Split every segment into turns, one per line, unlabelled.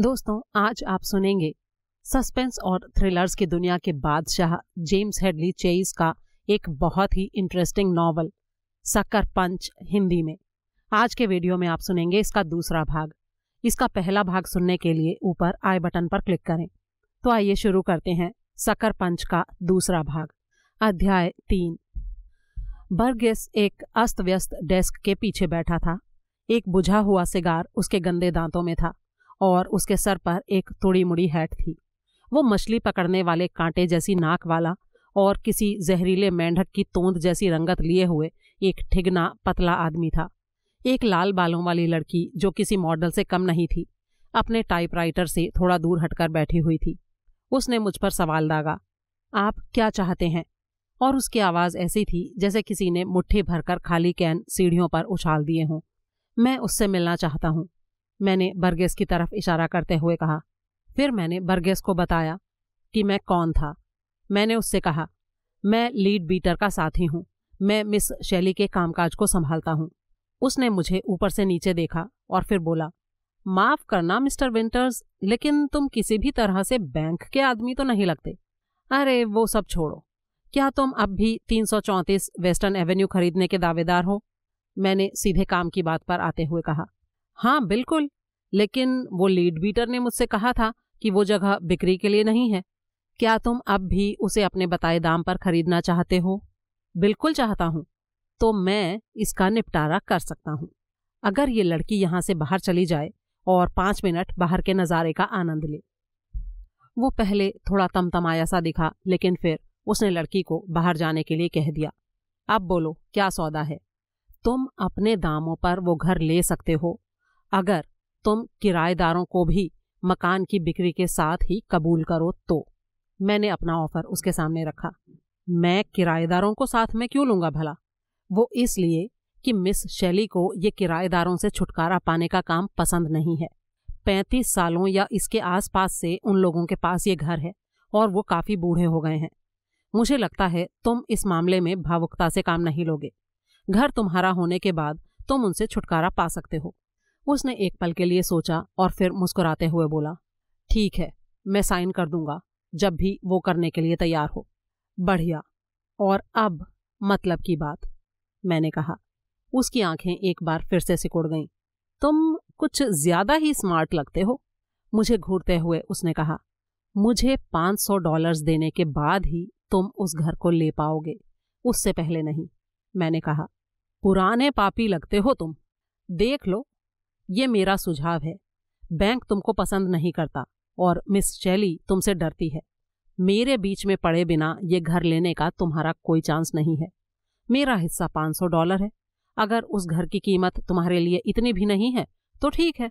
दोस्तों आज आप सुनेंगे सस्पेंस और थ्रिलर्स की दुनिया के बादशाह जेम्स हेडली चेस का एक बहुत ही interesting novel Sucker Punch Hindi में आज के वीडियो में आप सुनेंगे इसका दूसरा भाग इसका पहला भाग सुनने के लिए ऊपर आई बटन पर क्लिक करें तो आइए शुरू करते हैं सकर पंच का दूसरा भाग अध्याय तीन बर्गेस एक अस्त व्यस्त डेस्क के पीछे बैठा था एक बुझा हुआ सिगार उसके गंदे दांतों में था और उसके सर पर एक थोड़ी मुड़ी हैट थी वो मछली पकड़ने वाले कांटे जैसी नाक वाला और किसी जहरीले मेंढक की तोंद जैसी रंगत लिए हुए एक ठिगना पतला आदमी था एक लाल बालों वाली लड़की जो किसी मॉडल से कम नहीं थी अपने टाइपराइटर से थोड़ा दूर हटकर बैठी हुई थी उसने मुझ पर सवाल दागा आप क्या चाहते हैं और उसकी आवाज़ ऐसी थी जैसे किसी ने मुट्ठी भरकर खाली कैन सीढ़ियों पर उछाल दिए हों मैं उससे मिलना चाहता हूँ मैंने बर्गेस की तरफ इशारा करते हुए कहा फिर मैंने बर्गेस को बताया कि मैं कौन था मैंने उससे कहा मैं लीड बीटर का साथी हूँ मैं मिस शैली के कामकाज को संभालता हूँ उसने मुझे ऊपर से नीचे देखा और फिर बोला माफ करना मिस्टर विंटर्स लेकिन तुम किसी भी तरह से बैंक के आदमी तो नहीं लगते अरे वो सब छोड़ो क्या तुम अब भी 334 वेस्टर्न एवेन्यू खरीदने के दावेदार हो मैंने सीधे काम की बात पर आते हुए कहा हाँ बिल्कुल लेकिन वो लीड बीटर ने मुझसे कहा था कि वो जगह बिक्री के लिए नहीं है क्या तुम अब भी उसे अपने बताए दाम पर खरीदना चाहते हो बिल्कुल चाहता हूँ तो मैं इसका निपटारा कर सकता हूँ अगर ये लड़की यहाँ से बाहर चली जाए और पाँच मिनट बाहर के नज़ारे का आनंद ले वो पहले थोड़ा तमतमाया सा दिखा लेकिन फिर उसने लड़की को बाहर जाने के लिए कह दिया अब बोलो क्या सौदा है तुम अपने दामों पर वो घर ले सकते हो अगर तुम किराएदारों को भी मकान की बिक्री के साथ ही कबूल करो तो मैंने अपना ऑफर उसके सामने रखा मैं किराएदारों को साथ में क्यों लूंगा भला वो इसलिए कि मिस शैली को ये किराएदारों से छुटकारा पाने का काम पसंद नहीं है पैंतीस सालों या इसके आसपास से उन लोगों के पास ये घर है और वो काफी बूढ़े हो गए हैं मुझे लगता है तुम इस मामले में भावुकता से काम नहीं लोगे घर तुम्हारा होने के बाद तुम उनसे छुटकारा पा सकते हो उसने एक पल के लिए सोचा और फिर मुस्कुराते हुए बोला ठीक है मैं साइन कर दूंगा जब भी वो करने के लिए तैयार हो बढ़िया और अब मतलब की बात मैंने कहा उसकी आंखें एक बार फिर से सिकुड़ गईं तुम कुछ ज्यादा ही स्मार्ट लगते हो मुझे घूरते हुए उसने कहा मुझे पाँच सौ डॉलर्स देने के बाद ही तुम उस घर को ले पाओगे उससे पहले नहीं मैंने कहा पुराने पापी लगते हो तुम देख लो ये मेरा सुझाव है बैंक तुमको पसंद नहीं करता और मिस शैली तुमसे डरती है मेरे बीच में पड़े बिना ये घर लेने का तुम्हारा कोई चांस नहीं है मेरा हिस्सा पाँच सौ डॉलर है अगर उस घर की कीमत तुम्हारे लिए इतनी भी नहीं है तो ठीक है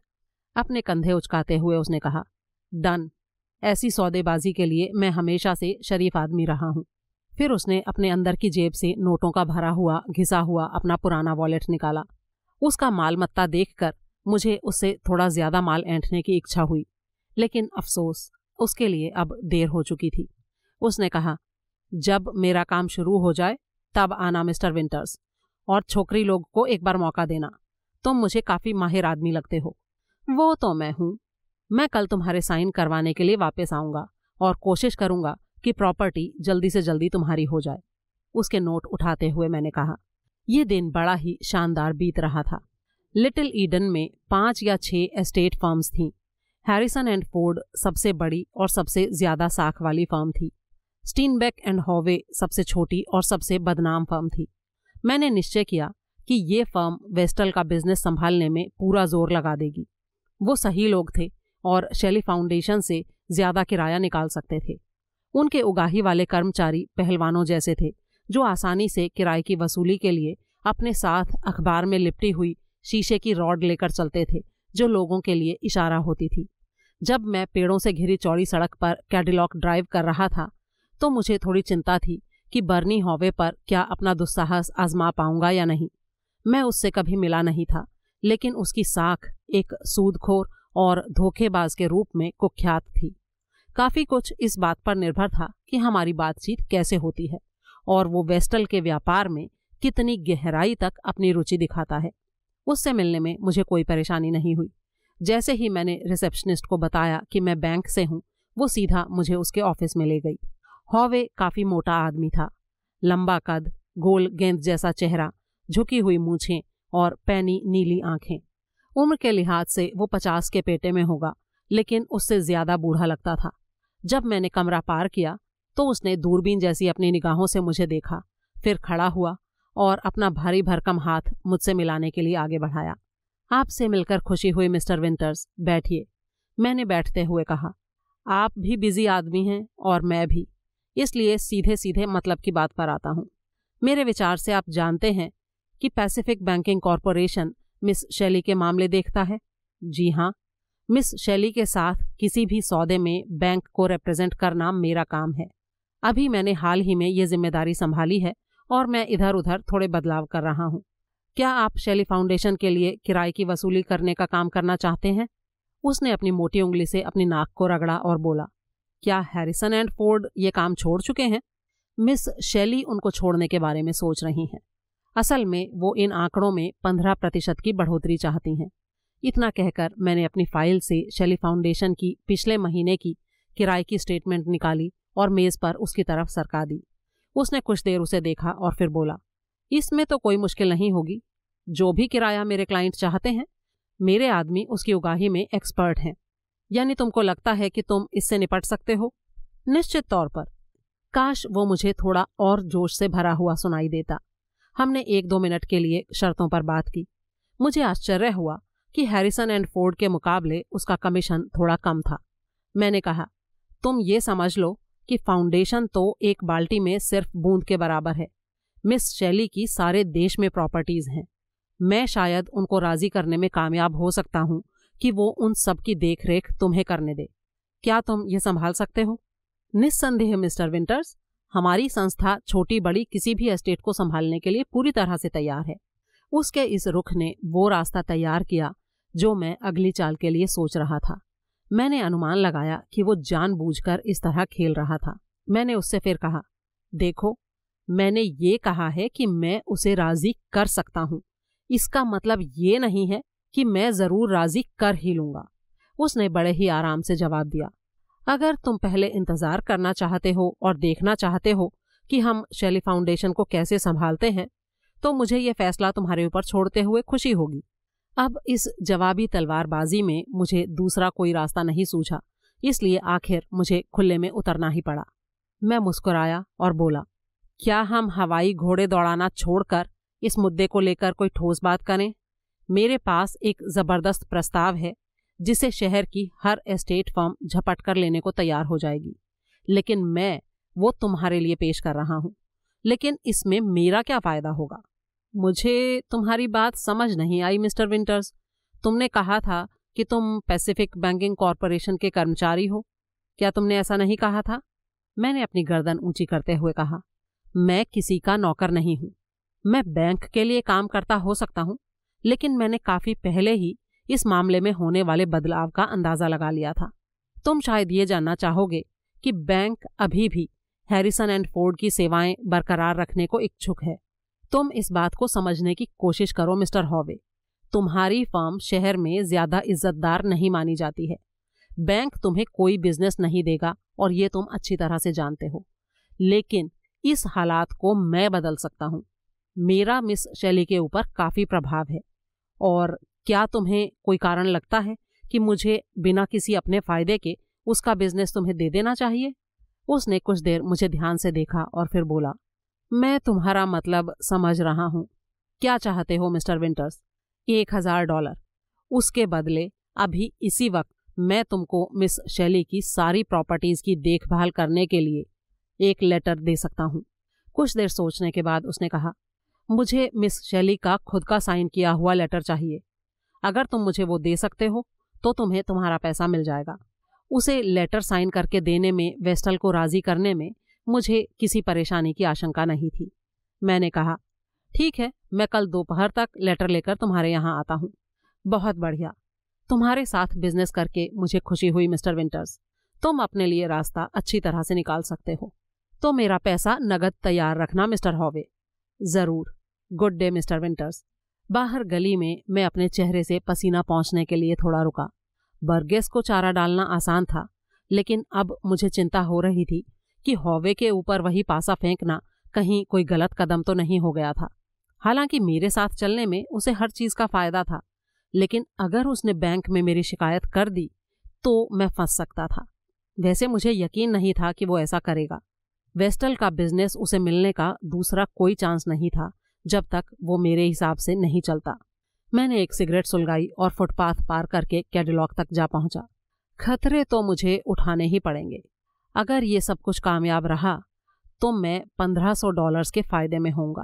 अपने कंधे उचकाते हुए उसने कहा डन ऐसी सौदेबाजी के लिए मैं हमेशा से शरीफ आदमी रहा हूँ फिर उसने अपने अंदर की जेब से नोटों का भरा हुआ घिसा हुआ अपना पुराना वॉलेट निकाला उसका मालमत्ता देखकर मुझे उससे थोड़ा ज्यादा माल ऐंठने की इच्छा हुई लेकिन अफसोस उसके लिए अब देर हो चुकी थी उसने कहा जब मेरा काम शुरू हो जाए तब आना मिस्टर विंटर्स और छोकरी लोग को एक बार मौका देना तुम मुझे काफी माहिर आदमी लगते हो वो तो मैं हूं मैं कल तुम्हारे साइन करवाने के लिए वापस आऊंगा और कोशिश करूंगा कि प्रॉपर्टी जल्दी से जल्दी तुम्हारी हो जाए उसके नोट उठाते हुए मैंने कहा यह दिन बड़ा ही शानदार बीत रहा था लिटिल ईडन में पाँच या छः एस्टेट फर्म्स थीं हैरिसन एंड फोर्ड सबसे बड़ी और सबसे ज़्यादा साख वाली फर्म थी स्टीनबेक एंड हॉवे सबसे छोटी और सबसे बदनाम फर्म थी मैंने निश्चय किया कि ये फर्म वेस्टल का बिजनेस संभालने में पूरा जोर लगा देगी वो सही लोग थे और शैली फाउंडेशन से ज़्यादा किराया निकाल सकते थे उनके उगाही वाले कर्मचारी पहलवानों जैसे थे जो आसानी से किराए की वसूली के लिए अपने साथ अखबार में लिपटी हुई शीशे की रॉड लेकर चलते थे जो लोगों के लिए इशारा होती थी जब मैं पेड़ों से घिरी चौड़ी सड़क पर कैडिलॉक ड्राइव कर रहा था तो मुझे थोड़ी चिंता थी कि बर्नी हॉवे पर क्या अपना दुस्साहस आजमा पाऊंगा या नहीं मैं उससे कभी मिला नहीं था लेकिन उसकी साख एक सूदखोर और धोखेबाज के रूप में कुख्यात थी काफी कुछ इस बात पर निर्भर था कि हमारी बातचीत कैसे होती है और वो वेस्टल के व्यापार में कितनी गहराई तक अपनी रुचि दिखाता है उससे मिलने में मुझे कोई परेशानी नहीं हुई जैसे ही मैंने रिसेप्शनिस्ट को बताया कि मैं बैंक से हूँ वो सीधा मुझे उसके ऑफिस में ले गई हॉवे काफ़ी मोटा आदमी था लंबा कद गोल गेंद जैसा चेहरा झुकी हुई मूछें और पैनी नीली आंखें उम्र के लिहाज से वो पचास के पेटे में होगा लेकिन उससे ज़्यादा बूढ़ा लगता था जब मैंने कमरा पार किया तो उसने दूरबीन जैसी अपनी निगाहों से मुझे देखा फिर खड़ा हुआ और अपना भारी भरकम हाथ मुझसे मिलाने के लिए आगे बढ़ाया आपसे मिलकर खुशी हुई मिस्टर विंटर्स बैठिए मैंने बैठते हुए कहा आप भी बिजी आदमी हैं और मैं भी इसलिए सीधे सीधे मतलब की बात पर आता हूँ मेरे विचार से आप जानते हैं कि पैसिफिक बैंकिंग कॉरपोरेशन मिस शैली के मामले देखता है जी हाँ मिस शैली के साथ किसी भी सौदे में बैंक को रिप्रेजेंट करना मेरा काम है अभी मैंने हाल ही में ये जिम्मेदारी संभाली है और मैं इधर उधर थोड़े बदलाव कर रहा हूँ क्या आप शैली फाउंडेशन के लिए किराए की वसूली करने का काम करना चाहते हैं उसने अपनी मोटी उंगली से अपनी नाक को रगड़ा और बोला क्या हैरिसन एंड फोर्ड ये काम छोड़ चुके हैं मिस शैली उनको छोड़ने के बारे में सोच रही हैं असल में वो इन आंकड़ों में पंद्रह प्रतिशत की बढ़ोतरी चाहती हैं इतना कहकर मैंने अपनी फाइल से शैली फाउंडेशन की पिछले महीने की किराए की स्टेटमेंट निकाली और मेज़ पर उसकी तरफ सरका दी उसने कुछ देर उसे देखा और फिर बोला इसमें तो कोई मुश्किल नहीं होगी जो भी किराया मेरे क्लाइंट चाहते हैं मेरे आदमी उसकी उगाही में एक्सपर्ट हैं यानी तुमको लगता है कि तुम इससे निपट सकते हो निश्चित तौर पर काश वो मुझे थोड़ा और जोश से भरा हुआ सुनाई देता हमने एक दो मिनट के लिए शर्तों पर बात की मुझे आश्चर्य हुआ कि हैरिसन एंड फोर्ड के मुकाबले उसका कमीशन थोड़ा कम था मैंने कहा तुम ये समझ लो कि फाउंडेशन तो एक बाल्टी में सिर्फ बूंद के बराबर है मिस शैली की सारे देश में प्रॉपर्टीज हैं मैं शायद उनको राजी करने में कामयाब हो सकता हूं कि वो उन सब की देखरेख तुम्हें करने दे क्या तुम ये संभाल सकते हो निस्संदेह मिस्टर विंटर्स हमारी संस्था छोटी बड़ी किसी भी एस्टेट को संभालने के लिए पूरी तरह से तैयार है उसके इस रुख ने वो रास्ता तैयार किया जो मैं अगली चाल के लिए सोच रहा था मैंने अनुमान लगाया कि वो जानबूझकर इस तरह खेल रहा था मैंने उससे फिर कहा देखो मैंने ये कहा है कि मैं उसे राजी कर सकता हूँ इसका मतलब ये नहीं है कि मैं जरूर राजी कर ही लूंगा उसने बड़े ही आराम से जवाब दिया अगर तुम पहले इंतजार करना चाहते हो और देखना चाहते हो कि हम शैली फाउंडेशन को कैसे संभालते हैं तो मुझे ये फैसला तुम्हारे ऊपर छोड़ते हुए खुशी होगी अब इस जवाबी तलवारबाजी में मुझे दूसरा कोई रास्ता नहीं सूझा इसलिए आखिर मुझे खुले में उतरना ही पड़ा मैं मुस्कुराया और बोला क्या हम हवाई घोड़े दौड़ाना छोड़कर इस मुद्दे को लेकर कोई ठोस बात करें मेरे पास एक जबरदस्त प्रस्ताव है जिसे शहर की हर एस्टेट फर्म झपट कर लेने को तैयार हो जाएगी लेकिन मैं वो तुम्हारे लिए पेश कर रहा हूं लेकिन इसमें मेरा क्या फायदा होगा मुझे तुम्हारी बात समझ नहीं आई मिस्टर विंटर्स तुमने कहा था कि तुम पैसिफिक बैंकिंग कॉरपोरेशन के कर्मचारी हो क्या तुमने ऐसा नहीं कहा था मैंने अपनी गर्दन ऊंची करते हुए कहा मैं किसी का नौकर नहीं हूं मैं बैंक के लिए काम करता हो सकता हूं लेकिन मैंने काफी पहले ही इस मामले में होने वाले बदलाव का अंदाजा लगा लिया था तुम शायद ये जानना चाहोगे कि बैंक अभी भी हैरिसन एंड फोर्ड की सेवाएं बरकरार रखने को इच्छुक है तुम इस बात को समझने की कोशिश करो मिस्टर हॉवे तुम्हारी फर्म शहर में ज्यादा इज्जतदार नहीं मानी जाती है बैंक तुम्हें कोई बिजनेस नहीं देगा और ये तुम अच्छी तरह से जानते हो लेकिन इस हालात को मैं बदल सकता हूँ मेरा मिस शैली के ऊपर काफ़ी प्रभाव है और क्या तुम्हें कोई कारण लगता है कि मुझे बिना किसी अपने फायदे के उसका बिजनेस तुम्हें दे देना चाहिए उसने कुछ देर मुझे ध्यान से देखा और फिर बोला मैं तुम्हारा मतलब समझ रहा हूं क्या चाहते हो मिस्टर विंटर्स एक हजार डॉलर उसके बदले अभी इसी वक्त मैं तुमको मिस शैली की सारी प्रॉपर्टीज की देखभाल करने के लिए एक लेटर दे सकता हूँ कुछ देर सोचने के बाद उसने कहा मुझे मिस शैली का खुद का साइन किया हुआ लेटर चाहिए अगर तुम मुझे वो दे सकते हो तो तुम्हें तुम्हारा पैसा मिल जाएगा उसे लेटर साइन करके देने में वेस्टल को राजी करने में मुझे किसी परेशानी की आशंका नहीं थी मैंने कहा ठीक है मैं कल दोपहर तक लेटर लेकर तुम्हारे यहाँ आता हूँ बहुत बढ़िया तुम्हारे साथ बिजनेस करके मुझे खुशी हुई मिस्टर विंटर्स तुम अपने लिए रास्ता अच्छी तरह से निकाल सकते हो तो मेरा पैसा नगद तैयार रखना मिस्टर हॉवे ज़रूर गुड डे मिस्टर विंटर्स बाहर गली में मैं अपने चेहरे से पसीना पहुंचने के लिए थोड़ा रुका बर्गेस को चारा डालना आसान था लेकिन अब मुझे चिंता हो रही थी कि हौवे के ऊपर वही पासा फेंकना कहीं कोई गलत कदम तो नहीं हो गया था हालांकि मेरे साथ चलने में उसे हर चीज़ का फायदा था लेकिन अगर उसने बैंक में मेरी शिकायत कर दी तो मैं फंस सकता था वैसे मुझे यकीन नहीं था कि वो ऐसा करेगा वेस्टल का बिजनेस उसे मिलने का दूसरा कोई चांस नहीं था जब तक वो मेरे हिसाब से नहीं चलता मैंने एक सिगरेट सुलगाई और फुटपाथ पार करके कैडलॉग तक जा पहुंचा खतरे तो मुझे उठाने ही पड़ेंगे अगर ये सब कुछ कामयाब रहा तो मैं पंद्रह सौ डॉलर्स के फ़ायदे में होऊंगा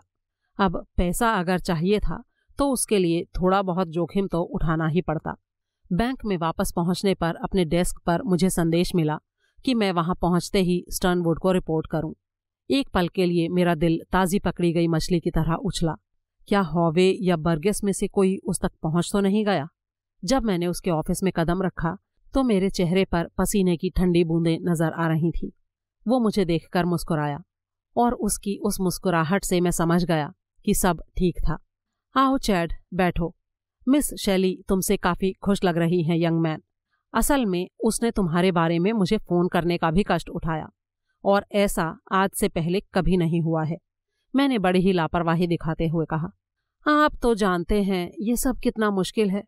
अब पैसा अगर चाहिए था तो उसके लिए थोड़ा बहुत जोखिम तो उठाना ही पड़ता बैंक में वापस पहुंचने पर अपने डेस्क पर मुझे संदेश मिला कि मैं वहां पहुंचते ही स्टर्नवुड को रिपोर्ट करूं एक पल के लिए मेरा दिल ताज़ी पकड़ी गई मछली की तरह उछला क्या हॉवे या बर्गेस में से कोई उस तक पहुंच तो नहीं गया जब मैंने उसके ऑफिस में कदम रखा तो मेरे चेहरे पर पसीने की ठंडी बूंदें नजर आ रही थीं वो मुझे देखकर मुस्कुराया और उसकी उस मुस्कुराहट से मैं समझ गया कि सब ठीक था आओ चैड बैठो मिस शैली तुमसे काफ़ी खुश लग रही हैं यंग मैन असल में उसने तुम्हारे बारे में मुझे फ़ोन करने का भी कष्ट उठाया और ऐसा आज से पहले कभी नहीं हुआ है मैंने बड़ी ही लापरवाही दिखाते हुए कहा आप तो जानते हैं ये सब कितना मुश्किल है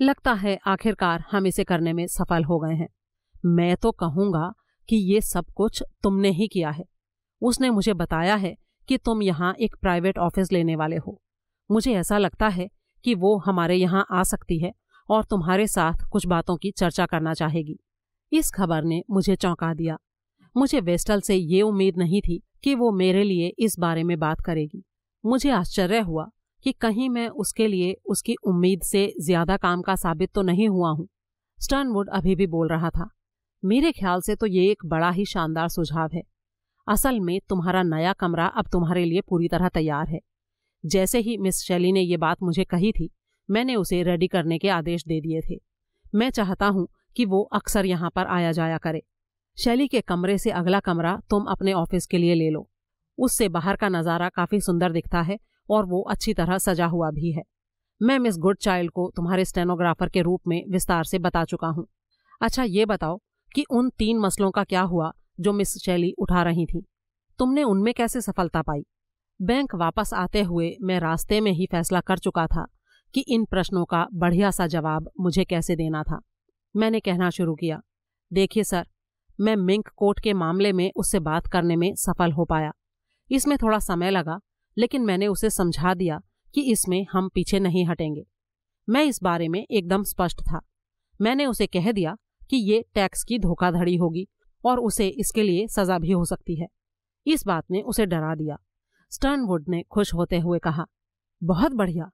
लगता है आखिरकार हम इसे करने में सफल हो गए हैं मैं तो कहूंगा कि ये सब कुछ तुमने ही किया है उसने मुझे बताया है कि तुम यहाँ एक प्राइवेट ऑफिस लेने वाले हो मुझे ऐसा लगता है कि वो हमारे यहाँ आ सकती है और तुम्हारे साथ कुछ बातों की चर्चा करना चाहेगी इस खबर ने मुझे चौंका दिया मुझे वेस्टल से ये उम्मीद नहीं थी कि वो मेरे लिए इस बारे में बात करेगी मुझे आश्चर्य हुआ कि कहीं मैं उसके लिए उसकी उम्मीद से ज्यादा काम का साबित तो नहीं हुआ हूं स्टर्नवुड अभी भी बोल रहा था मेरे ख्याल से तो ये एक बड़ा ही शानदार सुझाव है असल में तुम्हारा नया कमरा अब तुम्हारे लिए पूरी तरह तैयार है जैसे ही मिस शैली ने ये बात मुझे कही थी मैंने उसे रेडी करने के आदेश दे दिए थे मैं चाहता हूं कि वो अक्सर यहाँ पर आया जाया करे शैली के कमरे से अगला कमरा तुम अपने ऑफिस के लिए ले लो उससे बाहर का नज़ारा काफ़ी सुंदर दिखता है और वो अच्छी तरह सजा हुआ भी है मैं मिस गुड चाइल्ड को तुम्हारे स्टेनोग्राफर के रूप में विस्तार से बता चुका हूँ अच्छा ये बताओ कि उन तीन मसलों का क्या हुआ जो मिस शैली उठा रही थी तुमने उनमें कैसे सफलता पाई बैंक वापस आते हुए मैं रास्ते में ही फैसला कर चुका था कि इन प्रश्नों का बढ़िया सा जवाब मुझे कैसे देना था मैंने कहना शुरू किया देखिए सर मैं मिंक कोर्ट के मामले में उससे बात करने में सफल हो पाया इसमें थोड़ा समय लगा लेकिन मैंने उसे समझा दिया कि इसमें हम पीछे नहीं हटेंगे मैं इस बारे में एकदम स्पष्ट था मैंने उसे कह दिया कि ये टैक्स की धोखाधड़ी होगी और उसे इसके लिए सजा भी हो सकती है इस बात ने उसे डरा दिया स्टर्नवुड ने खुश होते हुए कहा बहुत बढ़िया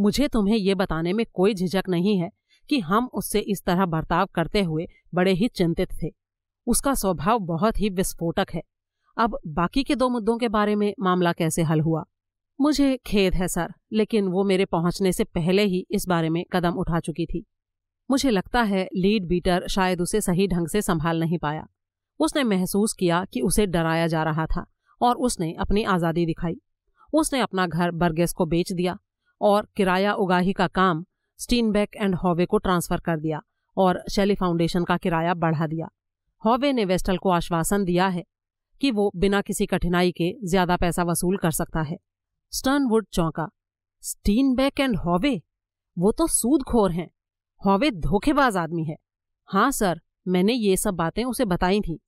मुझे तुम्हें ये बताने में कोई झिझक नहीं है कि हम उससे इस तरह बर्ताव करते हुए बड़े ही चिंतित थे उसका स्वभाव बहुत ही विस्फोटक है अब बाकी के दो मुद्दों के बारे में मामला कैसे हल हुआ मुझे खेद है सर लेकिन वो मेरे पहुंचने से पहले ही इस बारे में कदम उठा चुकी थी मुझे लगता है लीड बीटर शायद उसे सही ढंग से संभाल नहीं पाया उसने महसूस किया कि उसे डराया जा रहा था और उसने अपनी आज़ादी दिखाई उसने अपना घर बर्गेस को बेच दिया और किराया उगाही का काम स्टीनबैक एंड हॉवे को ट्रांसफर कर दिया और शैली फाउंडेशन का किराया बढ़ा दिया हॉवे ने वेस्टल को आश्वासन दिया है कि वो बिना किसी कठिनाई के ज्यादा पैसा वसूल कर सकता है स्टर्नवुड चौंका बैक एंड हॉवे वो तो सूदखोर हैं हॉवे धोखेबाज आदमी है हाँ सर मैंने ये सब बातें उसे बताई थी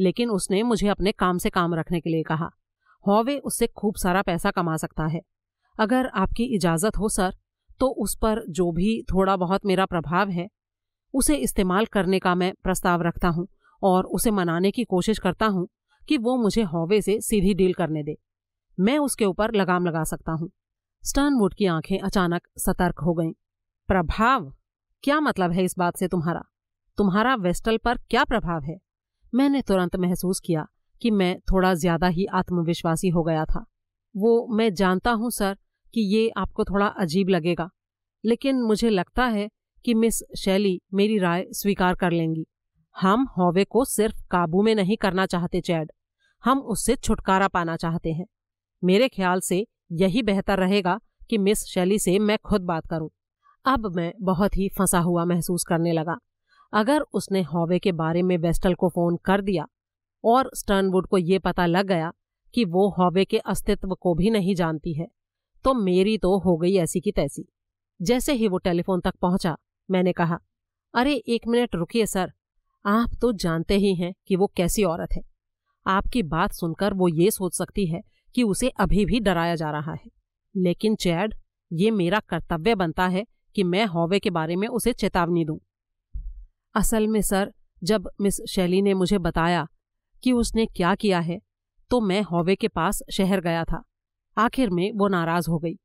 लेकिन उसने मुझे अपने काम से काम रखने के लिए कहा हॉवे उससे खूब सारा पैसा कमा सकता है अगर आपकी इजाज़त हो सर तो उस पर जो भी थोड़ा बहुत मेरा प्रभाव है उसे इस्तेमाल करने का मैं प्रस्ताव रखता हूँ और उसे मनाने की कोशिश करता हूँ कि वो मुझे हॉवे से सीधी डील करने दे मैं उसके ऊपर लगाम लगा सकता हूं स्टर्नवुड की आंखें अचानक सतर्क हो गईं प्रभाव क्या मतलब है इस बात से तुम्हारा तुम्हारा वेस्टल पर क्या प्रभाव है मैंने तुरंत महसूस किया कि मैं थोड़ा ज्यादा ही आत्मविश्वासी हो गया था वो मैं जानता हूं सर कि ये आपको थोड़ा अजीब लगेगा लेकिन मुझे लगता है कि मिस शैली मेरी राय स्वीकार कर लेंगी हम हॉवे को सिर्फ काबू में नहीं करना चाहते चैड हम उससे छुटकारा पाना चाहते हैं मेरे ख्याल से यही बेहतर रहेगा कि मिस शैली से मैं खुद बात करूं अब मैं बहुत ही फंसा हुआ महसूस करने लगा अगर उसने हॉवे के बारे में वेस्टल को फोन कर दिया और स्टर्नवुड को ये पता लग गया कि वो हॉवे के अस्तित्व को भी नहीं जानती है तो मेरी तो हो गई ऐसी की तैसी जैसे ही वो टेलीफोन तक पहुंचा मैंने कहा अरे एक मिनट रुकिए सर आप तो जानते ही हैं कि वो कैसी औरत है आपकी बात सुनकर वो ये सोच सकती है कि उसे अभी भी डराया जा रहा है लेकिन चैड ये मेरा कर्तव्य बनता है कि मैं हॉवे के बारे में उसे चेतावनी दूं। असल में सर जब मिस शैली ने मुझे बताया कि उसने क्या किया है तो मैं हॉवे के पास शहर गया था आखिर में वो नाराज हो गई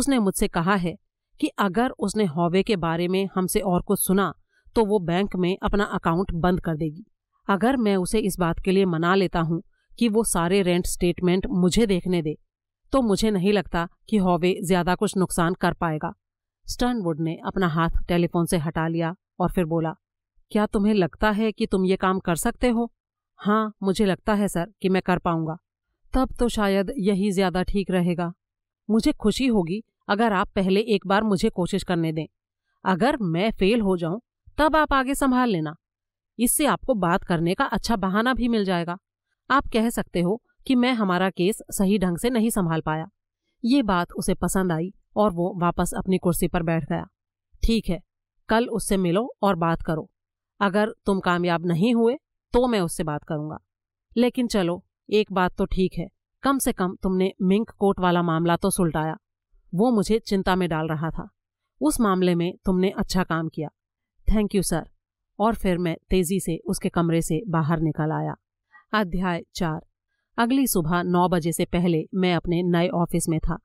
उसने मुझसे कहा है कि अगर उसने हॉवे के बारे में हमसे और कुछ सुना तो वो बैंक में अपना अकाउंट बंद कर देगी अगर मैं उसे इस बात के लिए मना लेता हूं कि वो सारे रेंट स्टेटमेंट मुझे देखने दे तो मुझे नहीं लगता कि हॉवे ज्यादा कुछ नुकसान कर पाएगा स्टर्नवुड ने अपना हाथ टेलीफोन से हटा लिया और फिर बोला क्या तुम्हें लगता है कि तुम ये काम कर सकते हो हाँ मुझे लगता है सर कि मैं कर पाऊंगा तब तो शायद यही ज्यादा ठीक रहेगा मुझे खुशी होगी अगर आप पहले एक बार मुझे कोशिश करने दें अगर मैं फेल हो जाऊं तब आप आगे संभाल लेना इससे आपको बात करने का अच्छा बहाना भी मिल जाएगा आप कह सकते हो कि मैं हमारा केस सही ढंग से नहीं संभाल पाया ये बात उसे पसंद आई और वो वापस अपनी कुर्सी पर बैठ गया ठीक है कल उससे मिलो और बात करो अगर तुम कामयाब नहीं हुए तो मैं उससे बात करूंगा लेकिन चलो एक बात तो ठीक है कम से कम तुमने मिंक कोट वाला मामला तो सुलटाया वो मुझे चिंता में डाल रहा था उस मामले में तुमने अच्छा काम किया थैंक यू सर और फिर मैं तेजी से उसके कमरे से बाहर निकल आया अध्याय चार अगली सुबह नौ बजे से पहले मैं अपने नए ऑफिस में था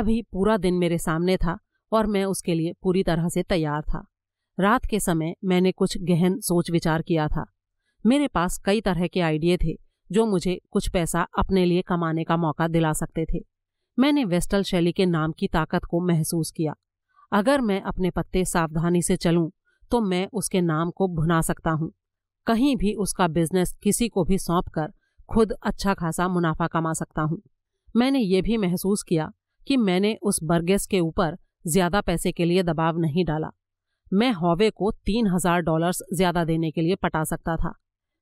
अभी पूरा दिन मेरे सामने था और मैं उसके लिए पूरी तरह से तैयार था रात के समय मैंने कुछ गहन सोच विचार किया था मेरे पास कई तरह के आइडिए थे जो मुझे कुछ पैसा अपने लिए कमाने का मौका दिला सकते थे मैंने वेस्टल शैली के नाम की ताकत को महसूस किया अगर मैं अपने पत्ते सावधानी से चलूं तो मैं उसके नाम को भुना सकता हूँ कहीं भी उसका बिजनेस किसी को भी सौंप कर खुद अच्छा खासा मुनाफा कमा सकता हूँ मैंने ये भी महसूस किया कि मैंने उस बर्गेस के ऊपर ज्यादा पैसे के लिए दबाव नहीं डाला मैं हॉवे को तीन हजार डॉलर्स ज्यादा देने के लिए पटा सकता था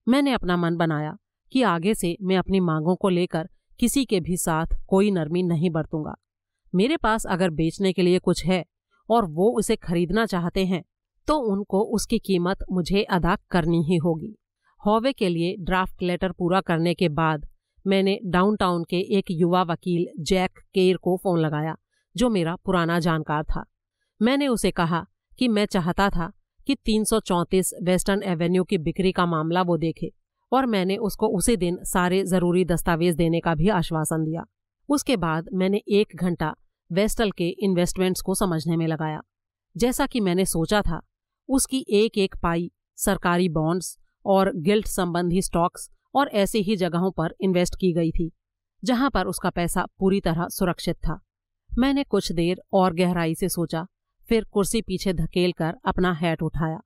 मैंने अपना मन बनाया कि आगे से मैं अपनी मांगों को लेकर किसी के भी साथ कोई नरमी नहीं बरतूंगा मेरे पास अगर बेचने के लिए कुछ है और वो उसे खरीदना चाहते हैं तो उनको उसकी कीमत मुझे अदा करनी ही होगी हॉवे के लिए ड्राफ्ट लेटर पूरा करने के बाद मैंने डाउनटाउन के एक युवा वकील जैक केर को फ़ोन लगाया जो मेरा पुराना जानकार था मैंने उसे कहा कि मैं चाहता था कि 334 वेस्टर्न एवेन्यू की बिक्री का मामला वो देखे और मैंने उसको उसी दिन सारे ज़रूरी दस्तावेज देने का भी आश्वासन दिया उसके बाद मैंने एक घंटा वेस्टल के इन्वेस्टमेंट्स को समझने में लगाया जैसा कि मैंने सोचा था उसकी एक एक पाई सरकारी बॉन्ड्स और गिल्ट संबंधी स्टॉक्स और ऐसी ही जगहों पर इन्वेस्ट की गई थी जहां पर उसका पैसा पूरी तरह सुरक्षित था मैंने कुछ देर और गहराई से सोचा फिर कुर्सी पीछे धकेल कर अपना हैट उठाया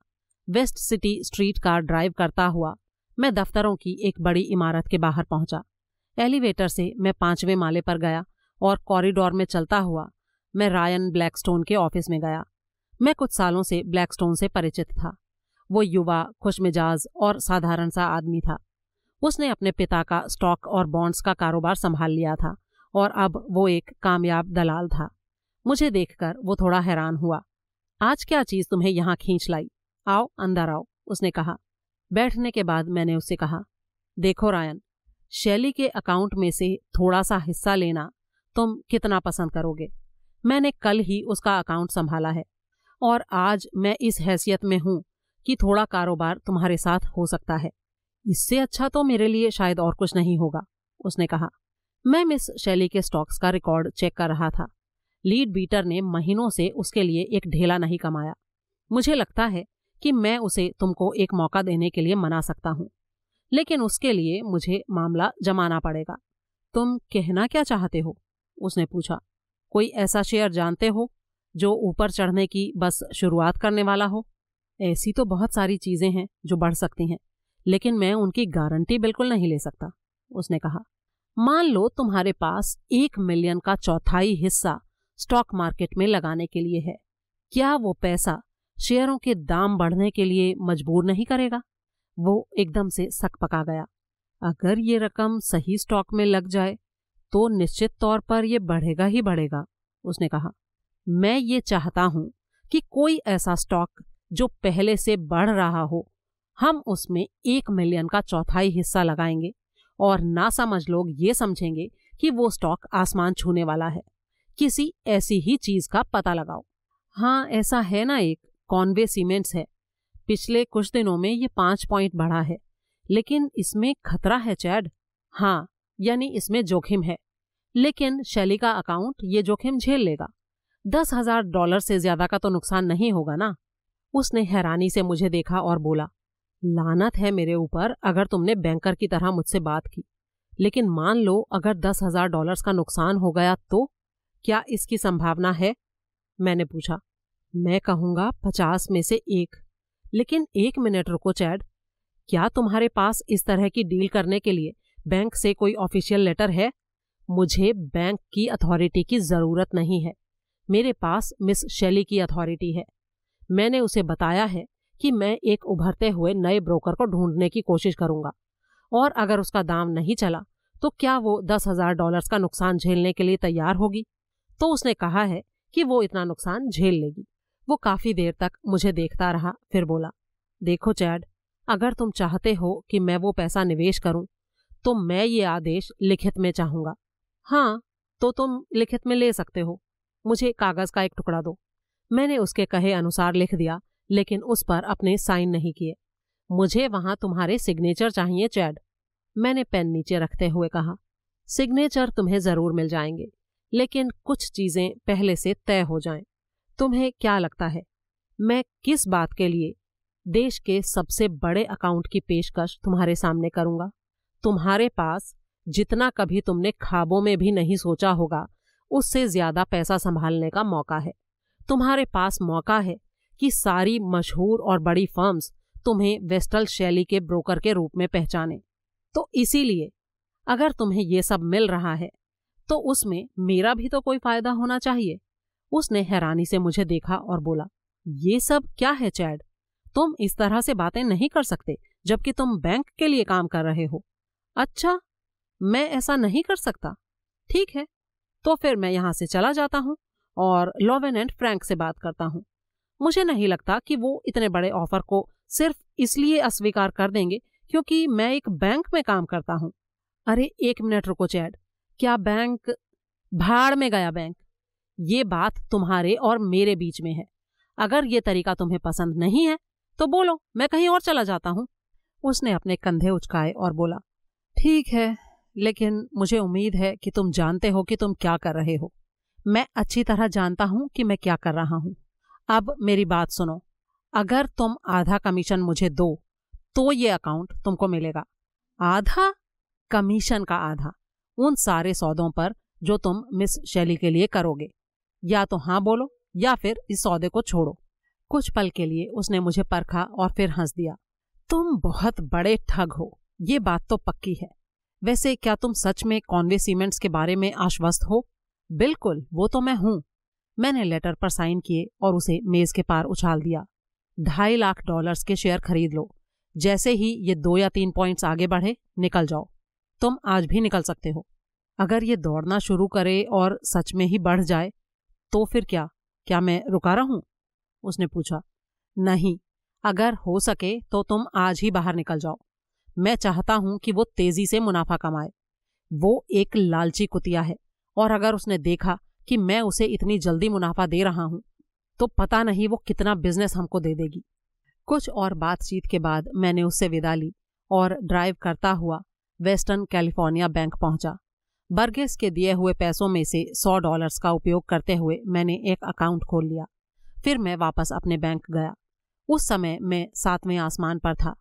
West City Street car drive करता हुआ मैं दफ्तरों की एक बड़ी इमारत के बाहर पहुंचा एलिवेटर से मैं पांचवें माले पर गया और कॉरिडोर में चलता हुआ मैं रायन ब्लैकस्टोन के ऑफिस में गया मैं कुछ सालों से ब्लैकस्टोन से परिचित था वो युवा खुशमिजाज और साधारण सा आदमी था उसने अपने पिता का स्टॉक और बॉन्ड्स का कारोबार संभाल लिया था और अब वो एक कामयाब दलाल था मुझे देखकर वो थोड़ा हैरान हुआ आज क्या चीज तुम्हें यहां खींच लाई आओ अंदर आओ उसने कहा बैठने के बाद मैंने उससे कहा देखो रायन शैली के अकाउंट में से थोड़ा सा हिस्सा लेना तुम कितना पसंद करोगे मैंने कल ही उसका अकाउंट संभाला है और आज मैं इस हैसियत में हूं कि थोड़ा कारोबार तुम्हारे साथ हो सकता है इससे अच्छा तो मेरे लिए शायद और कुछ नहीं होगा उसने कहा मैं मिस शैली के स्टॉक्स का रिकॉर्ड चेक कर रहा था लीड बीटर ने महीनों से उसके लिए एक ढेला नहीं कमाया मुझे लगता है कि मैं उसे तुमको एक मौका देने के लिए मना सकता हूँ लेकिन उसके लिए मुझे मामला जमाना पड़ेगा तुम कहना क्या चाहते हो उसने पूछा कोई ऐसा शेयर जानते हो जो ऊपर चढ़ने की बस शुरुआत करने वाला हो ऐसी तो बहुत सारी चीज़ें हैं जो बढ़ सकती हैं लेकिन मैं उनकी गारंटी बिल्कुल नहीं ले सकता उसने कहा मान लो तुम्हारे पास एक मिलियन का चौथाई हिस्सा स्टॉक मार्केट में लगाने के लिए है क्या वो पैसा शेयरों के दाम बढ़ने के लिए मजबूर नहीं करेगा वो एकदम से सक पका गया अगर ये रकम सही स्टॉक में लग जाए तो निश्चित तौर पर यह बढ़ेगा ही बढ़ेगा उसने कहा मैं ये चाहता हूं कि कोई ऐसा स्टॉक जो पहले से बढ़ रहा हो हम उसमें एक मिलियन का चौथाई हिस्सा लगाएंगे और नासमझ लोग ये समझेंगे कि वो स्टॉक आसमान छूने वाला है किसी ऐसी ही चीज का पता लगाओ हाँ ऐसा है ना एक कॉन्वे सीमेंट्स है पिछले कुछ दिनों में ये पांच पॉइंट बढ़ा है लेकिन इसमें खतरा है चैड हाँ यानी इसमें जोखिम है लेकिन शैली का अकाउंट ये जोखिम झेल लेगा दस हजार डॉलर से ज्यादा का तो नुकसान नहीं होगा ना उसने हैरानी से मुझे देखा और बोला लानत है मेरे ऊपर अगर तुमने बैंकर की तरह मुझसे बात की लेकिन मान लो अगर दस हजार डॉलर का नुकसान हो गया तो क्या इसकी संभावना है मैंने पूछा मैं कहूंगा पचास में से एक लेकिन एक मिनट रुको चैड क्या तुम्हारे पास इस तरह की डील करने के लिए बैंक से कोई ऑफिशियल लेटर है मुझे बैंक की अथॉरिटी की जरूरत नहीं है मेरे पास मिस शैली की अथॉरिटी है मैंने उसे बताया है कि मैं एक उभरते हुए नए ब्रोकर को ढूंढने की कोशिश करूंगा और अगर उसका दाम नहीं चला तो क्या वो दस हजार डॉलर का नुकसान झेलने के लिए तैयार होगी तो उसने कहा है कि वो इतना नुकसान झेल लेगी वो काफी देर तक मुझे देखता रहा फिर बोला देखो चैड अगर तुम चाहते हो कि मैं वो पैसा निवेश करूं तो मैं ये आदेश लिखित में चाहूंगा हाँ तो तुम लिखित में ले सकते हो मुझे कागज का एक टुकड़ा दो मैंने उसके कहे अनुसार लिख दिया लेकिन उस पर अपने साइन नहीं किए मुझे वहां तुम्हारे सिग्नेचर चाहिए चैड मैंने पेन नीचे रखते हुए कहा सिग्नेचर तुम्हें जरूर मिल जाएंगे लेकिन कुछ चीजें पहले से तय हो जाएं। तुम्हें क्या लगता है मैं किस बात के लिए देश के सबसे बड़े अकाउंट की पेशकश तुम्हारे सामने करूंगा तुम्हारे पास जितना कभी तुमने खाबों में भी नहीं सोचा होगा उससे ज्यादा पैसा संभालने का मौका है तुम्हारे पास मौका है कि सारी मशहूर और बड़ी फर्म्स तुम्हें वेस्टल शैली के ब्रोकर के रूप में पहचाने तो इसीलिए अगर तुम्हें यह सब मिल रहा है तो उसमें मेरा भी तो कोई फायदा होना चाहिए उसने हैरानी से मुझे देखा और बोला ये सब क्या है चैड तुम इस तरह से बातें नहीं कर सकते जबकि तुम बैंक के लिए काम कर रहे हो अच्छा मैं ऐसा नहीं कर सकता ठीक है तो फिर मैं यहाँ से चला जाता हूँ और लॉवेन एंड फ्रैंक से बात करता हूँ मुझे नहीं लगता कि वो इतने बड़े ऑफर को सिर्फ इसलिए अस्वीकार कर देंगे क्योंकि मैं एक बैंक में काम करता हूँ अरे एक मिनट रुको चैड क्या बैंक भाड़ में गया बैंक ये बात तुम्हारे और मेरे बीच में है अगर ये तरीका तुम्हें पसंद नहीं है तो बोलो मैं कहीं और चला जाता हूँ उसने अपने कंधे उचकाए और बोला ठीक है लेकिन मुझे उम्मीद है कि तुम जानते हो कि तुम क्या कर रहे हो मैं अच्छी तरह जानता हूं कि मैं क्या कर रहा हूं अब मेरी बात सुनो अगर तुम आधा कमीशन मुझे दो तो ये अकाउंट तुमको मिलेगा आधा कमीशन का आधा उन सारे सौदों पर जो तुम मिस शैली के लिए करोगे या तो हाँ बोलो या फिर इस सौदे को छोड़ो कुछ पल के लिए उसने मुझे परखा और फिर हंस दिया तुम बहुत बड़े ठग हो ये बात तो पक्की है वैसे क्या तुम सच में कॉन्वे सीमेंट्स के बारे में आश्वस्त हो बिल्कुल वो तो मैं हूं मैंने लेटर पर साइन किए और उसे मेज के पार उछाल दिया ढाई लाख डॉलर्स के शेयर खरीद लो जैसे ही ये दो या तीन पॉइंट्स आगे बढ़े निकल जाओ तुम आज भी निकल सकते हो अगर ये दौड़ना शुरू करे और सच में ही बढ़ जाए तो फिर क्या क्या मैं रुका रहा हूं उसने पूछा नहीं अगर हो सके तो तुम आज ही बाहर निकल जाओ मैं चाहता हूं कि वो तेजी से मुनाफा कमाए वो एक लालची कुतिया है और अगर उसने देखा कि मैं उसे इतनी जल्दी मुनाफा दे रहा हूं तो पता नहीं वो कितना बिजनेस हमको दे देगी कुछ और बातचीत के बाद मैंने उससे विदा ली और ड्राइव करता हुआ वेस्टर्न कैलिफोर्निया बैंक पहुंचा बर्गेस के दिए हुए पैसों में से सौ डॉलर्स का उपयोग करते हुए मैंने एक अकाउंट खोल लिया फिर मैं वापस अपने बैंक गया उस समय मैं सातवें आसमान पर था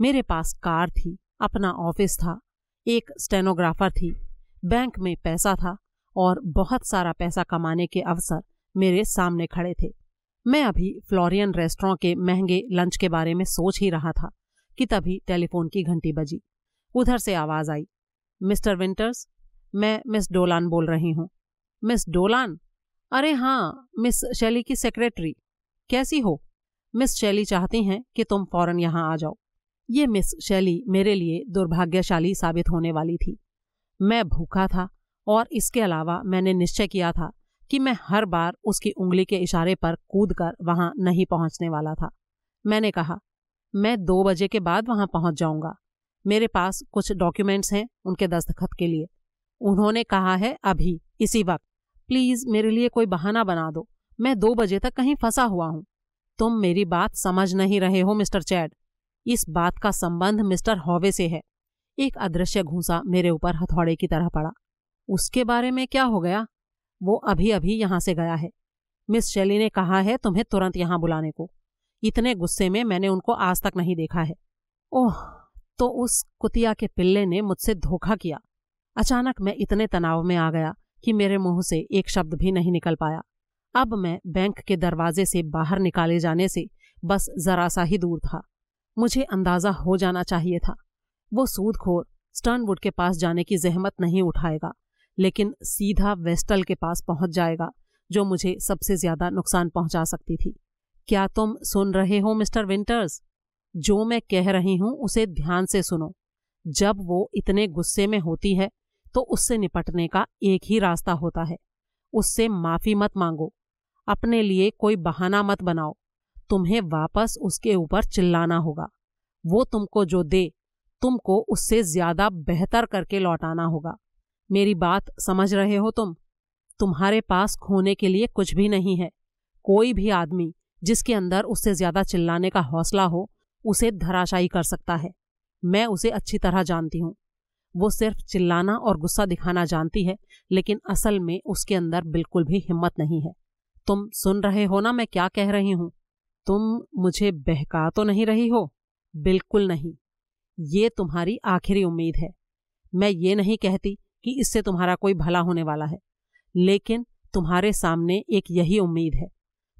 मेरे पास कार थी अपना ऑफिस था एक स्टेनोग्राफर थी बैंक में पैसा था और बहुत सारा पैसा कमाने के अवसर मेरे सामने खड़े थे मैं अभी फ्लोरियन रेस्टोरों के महंगे लंच के बारे में सोच ही रहा था कि तभी टेलीफोन की घंटी बजी उधर से आवाज आई मिस्टर विंटर्स मैं मिस डोलान बोल रही हूँ मिस डोलान अरे हाँ मिस शैली की सेक्रेटरी कैसी हो मिस शैली चाहती हैं कि तुम फौरन यहाँ आ जाओ ये मिस शैली मेरे लिए दुर्भाग्यशाली साबित होने वाली थी मैं भूखा था और इसके अलावा मैंने निश्चय किया था कि मैं हर बार उसकी उंगली के इशारे पर कूद कर वहां नहीं पहुंचने वाला था मैंने कहा मैं दो बजे के बाद वहां पहुंच जाऊंगा मेरे पास कुछ डॉक्यूमेंट्स हैं उनके दस्तखत के लिए उन्होंने कहा है अभी इसी वक्त प्लीज मेरे लिए कोई बहाना बना दो मैं दो बजे तक कहीं फंसा हुआ हूं तुम मेरी बात समझ नहीं रहे हो मिस्टर चैड इस बात का संबंध मिस्टर हॉवे से है एक अदृश्य घूसा मेरे ऊपर हथौड़े की तरह पड़ा उसके बारे में क्या हो गया वो अभी अभी यहां से गया है मिस शेली ने कहा है तुम्हें तुरंत यहाँ बुलाने को इतने गुस्से में मैंने उनको आज तक नहीं देखा है ओह तो उस कुतिया के पिल्ले ने मुझसे धोखा किया अचानक मैं इतने तनाव में आ गया कि मेरे मुंह से एक शब्द भी नहीं निकल पाया अब मैं बैंक के दरवाजे से बाहर निकाले जाने से बस जरा सा ही दूर था मुझे अंदाज़ा हो जाना चाहिए था वो सूदखोर स्टर्नवुड के पास जाने की जहमत नहीं उठाएगा लेकिन सीधा वेस्टल के पास पहुंच जाएगा जो मुझे सबसे ज्यादा नुकसान पहुंचा सकती थी क्या तुम सुन रहे हो मिस्टर विंटर्स जो मैं कह रही हूं उसे ध्यान से सुनो जब वो इतने गुस्से में होती है तो उससे निपटने का एक ही रास्ता होता है उससे माफी मत मांगो अपने लिए कोई बहाना मत बनाओ तुम्हें वापस उसके ऊपर चिल्लाना होगा वो तुमको जो दे तुमको उससे ज्यादा बेहतर करके लौटाना होगा मेरी बात समझ रहे हो तुम तुम्हारे पास खोने के लिए कुछ भी नहीं है कोई भी आदमी जिसके अंदर उससे ज्यादा चिल्लाने का हौसला हो उसे धराशायी कर सकता है मैं उसे अच्छी तरह जानती हूँ वो सिर्फ चिल्लाना और गुस्सा दिखाना जानती है लेकिन असल में उसके अंदर बिल्कुल भी हिम्मत नहीं है तुम सुन रहे हो ना मैं क्या कह रही हूँ तुम मुझे बहका तो नहीं रही हो बिल्कुल नहीं ये तुम्हारी आखिरी उम्मीद है मैं ये नहीं कहती कि इससे तुम्हारा कोई भला होने वाला है लेकिन तुम्हारे सामने एक यही उम्मीद है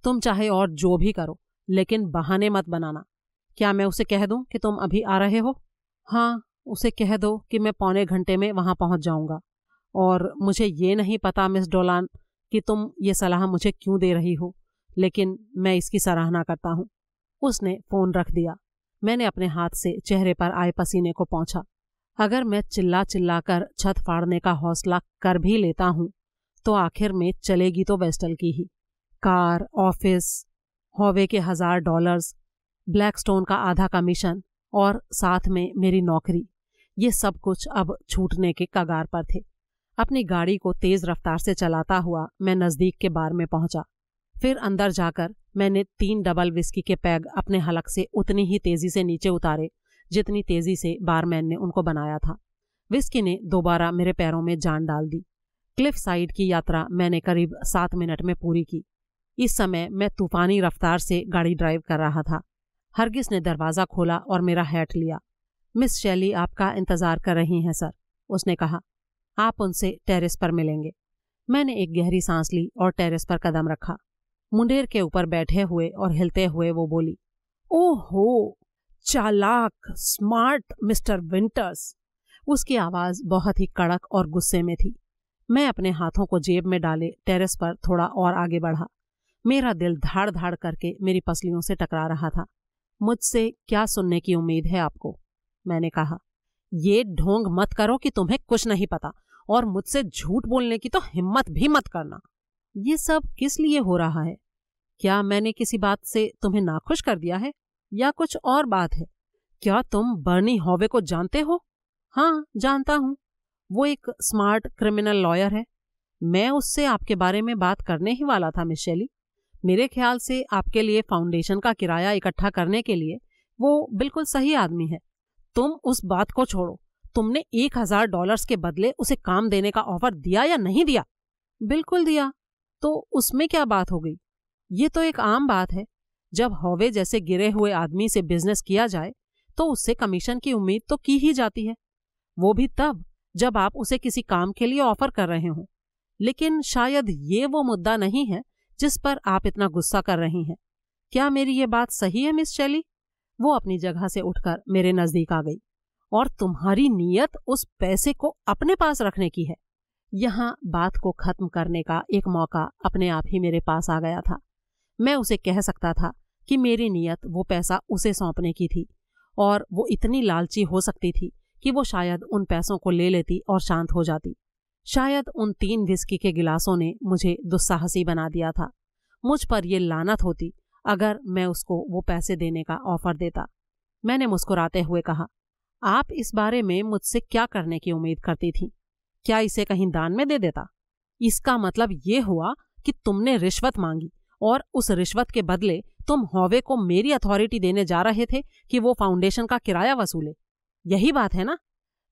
तुम चाहे और जो भी करो लेकिन बहाने मत बनाना क्या मैं उसे कह दूं कि तुम अभी आ रहे हो हाँ उसे कह दो कि मैं पौने घंटे में वहां पहुंच जाऊंगा और मुझे ये नहीं पता मिस डोलान कि तुम ये सलाह मुझे क्यों दे रही हो लेकिन मैं इसकी सराहना करता हूँ उसने फ़ोन रख दिया मैंने अपने हाथ से चेहरे पर आए पसीने को पहुँचा अगर मैं चिल्ला चिल्ला कर छत फाड़ने का हौसला कर भी लेता हूँ तो आखिर में चलेगी तो वेस्टल की ही कार ऑफिस हॉवे के हज़ार डॉलर्स ब्लैकस्टोन का आधा कमीशन और साथ में मेरी नौकरी ये सब कुछ अब छूटने के कगार पर थे अपनी गाड़ी को तेज़ रफ्तार से चलाता हुआ मैं नज़दीक के बार में पहुंचा फिर अंदर जाकर मैंने तीन डबल विस्की के पैग अपने हलक से उतनी ही तेजी से नीचे उतारे जितनी तेजी से बारमैन ने उनको बनाया था विस्की ने दोबारा मेरे पैरों में जान डाल दी क्लिफ साइड की यात्रा मैंने करीब सात मिनट में पूरी की इस समय मैं तूफानी रफ्तार से गाड़ी ड्राइव कर रहा था हरगिस ने दरवाज़ा खोला और मेरा हैट लिया मिस शैली आपका इंतज़ार कर रही हैं सर उसने कहा आप उनसे टेरेस पर मिलेंगे मैंने एक गहरी सांस ली और टेरेस पर कदम रखा मुंडेर के ऊपर बैठे हुए और हिलते हुए वो बोली ओहो चालाक स्मार्ट मिस्टर विंटर्स उसकी आवाज बहुत ही कड़क और गुस्से में थी मैं अपने हाथों को जेब में डाले टेरेस पर थोड़ा और आगे बढ़ा मेरा दिल धाड़ धाड़ करके मेरी पसलियों से टकरा रहा था मुझसे क्या सुनने की उम्मीद है आपको मैंने कहा ये ढोंग मत करो कि तुम्हें कुछ नहीं पता और मुझसे झूठ बोलने की तो हिम्मत भी मत करना ये सब किस लिए हो रहा है क्या मैंने किसी बात से तुम्हें नाखुश कर दिया है या कुछ और बात है क्या तुम बर्नी हॉवे को जानते हो हाँ जानता हूँ वो एक स्मार्ट क्रिमिनल लॉयर है मैं उससे आपके बारे में बात करने ही वाला था मिशेली मेरे ख्याल से आपके लिए फाउंडेशन का किराया इकट्ठा करने के लिए वो बिल्कुल सही आदमी है तुम उस बात को छोड़ो तुमने एक हजार डॉलर्स के बदले उसे काम देने का ऑफर दिया या नहीं दिया बिल्कुल दिया तो उसमें क्या बात हो गई ये तो एक आम बात है जब हौवे जैसे गिरे हुए आदमी से बिजनेस किया जाए तो उससे कमीशन की उम्मीद तो की ही जाती है वो भी तब जब आप उसे किसी काम के लिए ऑफर कर रहे हो लेकिन शायद ये वो मुद्दा नहीं है जिस पर आप इतना गुस्सा कर रही हैं क्या मेरी ये बात सही है मिस शैली वो अपनी जगह से उठकर मेरे नजदीक आ गई और तुम्हारी नीयत उस पैसे को अपने पास रखने की है यहाँ बात को खत्म करने का एक मौका अपने आप ही मेरे पास आ गया था मैं उसे कह सकता था कि मेरी नीयत वो पैसा उसे सौंपने की थी और वो इतनी लालची हो सकती थी कि वो शायद उन पैसों को ले लेती और शांत हो जाती शायद उन तीन विस्की के गिलासों ने मुझे दुस्साहसी बना दिया था मुझ पर यह लानत होती अगर मैं उसको वो पैसे देने का ऑफर देता मैंने मुस्कुराते हुए कहा आप इस बारे में मुझसे क्या करने की उम्मीद करती थी क्या इसे कहीं दान में दे देता इसका मतलब ये हुआ कि तुमने रिश्वत मांगी और उस रिश्वत के बदले तुम हॉवे को मेरी अथॉरिटी देने जा रहे थे कि वो फाउंडेशन का किराया वसूले यही बात है ना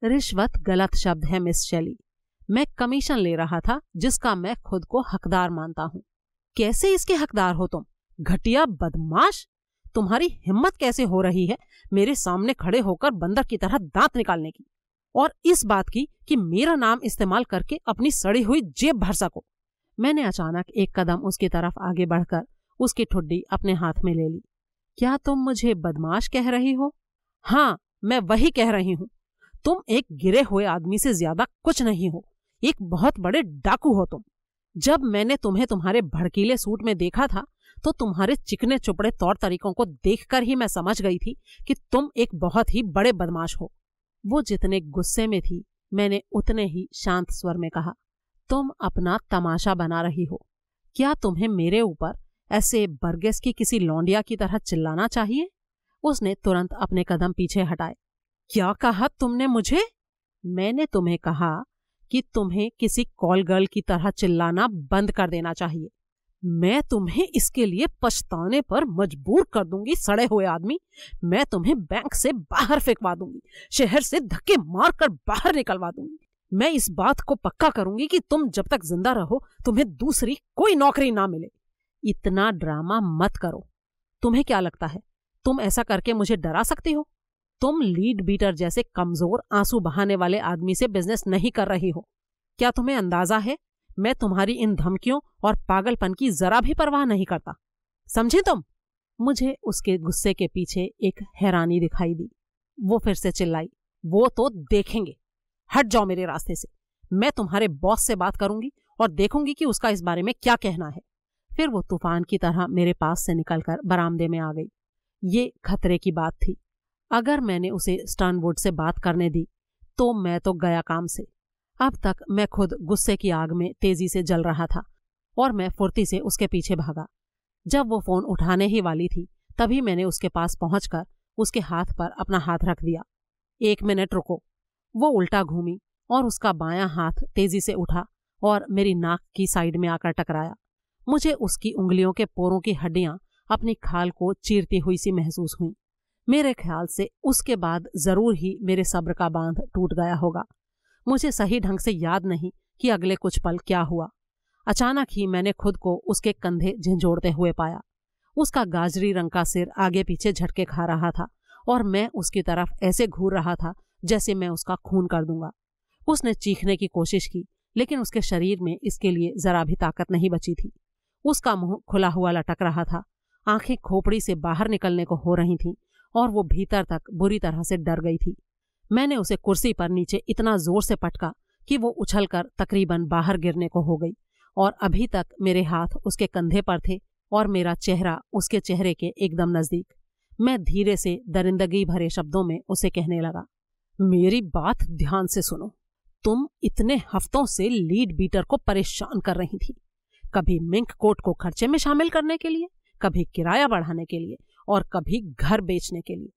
रिश्वत गलत शब्द है मिस शैली मैं कमीशन ले रहा था जिसका मैं खुद को हकदार मानता हूं कैसे इसके हकदार हो तुम घटिया बदमाश तुम्हारी हिम्मत कैसे हो रही है मेरे सामने खड़े होकर बंदर की तरह दांत निकालने की और इस बात की कि मेरा नाम इस्तेमाल करके अपनी सड़ी हुई जेब भर सको मैंने अचानक एक कदम उसकी तरफ आगे बढ़कर उसकी ठुड्डी अपने हाथ में ले ली क्या तुम मुझे बदमाश कह रही हो हाँ मैं वही कह रही हूं तुम एक गिरे हुए आदमी से ज्यादा कुछ नहीं हो एक बहुत बड़े डाकू हो तुम जब मैंने तुम्हें तुम्हारे भड़कीले सूट में देखा था तो तुम्हारे चिकने चुपड़े तौर तरीकों को देखकर ही मैं समझ गई थी कि तुम एक बहुत ही बड़े बदमाश हो वो जितने गुस्से में थी मैंने उतने ही शांत स्वर में कहा तुम अपना तमाशा बना रही हो क्या तुम्हें मेरे ऊपर ऐसे बर्गेस की किसी लौंडिया की तरह चिल्लाना चाहिए उसने तुरंत अपने कदम पीछे हटाए क्या कहा तुमने मुझे मैंने तुम्हें कहा कि तुम्हें किसी कॉल गर्ल की तरह चिल्लाना बंद कर देना चाहिए मैं तुम्हें इसके लिए पछताने पर मजबूर कर दूंगी सड़े हुए आदमी मैं तुम्हें बैंक से बाहर फेंकवा दूंगी शहर से धक्के मार कर बाहर निकलवा दूंगी मैं इस बात को पक्का करूंगी कि तुम जब तक जिंदा रहो तुम्हें दूसरी कोई नौकरी ना मिले इतना ड्रामा मत करो तुम्हें क्या लगता है तुम ऐसा करके मुझे डरा सकती हो तुम लीड बीटर जैसे कमजोर आंसू बहाने वाले आदमी से बिजनेस नहीं कर रही हो क्या तुम्हें अंदाजा है मैं तुम्हारी इन धमकियों और पागलपन की जरा भी परवाह नहीं करता समझे तुम मुझे उसके गुस्से के पीछे एक हैरानी दिखाई दी वो फिर से चिल्लाई वो तो देखेंगे हट जाओ मेरे रास्ते से मैं तुम्हारे बॉस से बात करूंगी और देखूंगी कि उसका इस बारे में क्या कहना है फिर वो तूफान की तरह मेरे पास से निकलकर बरामदे में आ गई ये खतरे की बात थी अगर मैंने उसे स्टर्नवुड से बात करने दी तो मैं तो गया काम से अब तक मैं खुद गुस्से की आग में तेजी से जल रहा था और मैं फुर्ती से उसके पीछे भागा जब वो फोन उठाने ही वाली थी तभी मैंने उसके पास पहुंचकर उसके हाथ पर अपना हाथ रख दिया एक मिनट रुको वो उल्टा घूमी और उसका बाया हाथ तेजी से उठा और मेरी नाक की साइड में आकर टकराया मुझे उसकी उंगलियों के पोरों की हड्डियां अपनी खाल को चीरती हुई सी महसूस हुई मेरे ख्याल से उसके बाद जरूर ही मेरे सब्र का बांध टूट गया होगा मुझे सही ढंग से याद नहीं कि अगले कुछ पल क्या हुआ अचानक ही मैंने खुद को उसके कंधे झिझोड़ते हुए पाया उसका गाजरी रंग का सिर आगे पीछे झटके खा रहा था और मैं उसकी तरफ ऐसे घूर रहा था जैसे मैं उसका खून कर दूंगा उसने चीखने की कोशिश की लेकिन उसके शरीर में इसके लिए जरा भी ताकत नहीं बची थी उसका मुंह खुला हुआ लटक रहा था आंखें खोपड़ी से बाहर निकलने को हो रही थीं और वो भीतर तक बुरी तरह से डर गई थी मैंने उसे कुर्सी पर नीचे इतना जोर से पटका कि वो उछलकर तकरीबन बाहर गिरने को हो गई और अभी तक मेरे हाथ उसके कंधे पर थे और मेरा चेहरा उसके चेहरे के एकदम नजदीक मैं धीरे से दरिंदगी भरे शब्दों में उसे कहने लगा मेरी बात ध्यान से सुनो तुम इतने हफ्तों से लीड बीटर को परेशान कर रही थी कभी मिंक कोट को खर्चे में शामिल करने के लिए कभी किराया बढ़ाने के लिए और कभी घर बेचने के लिए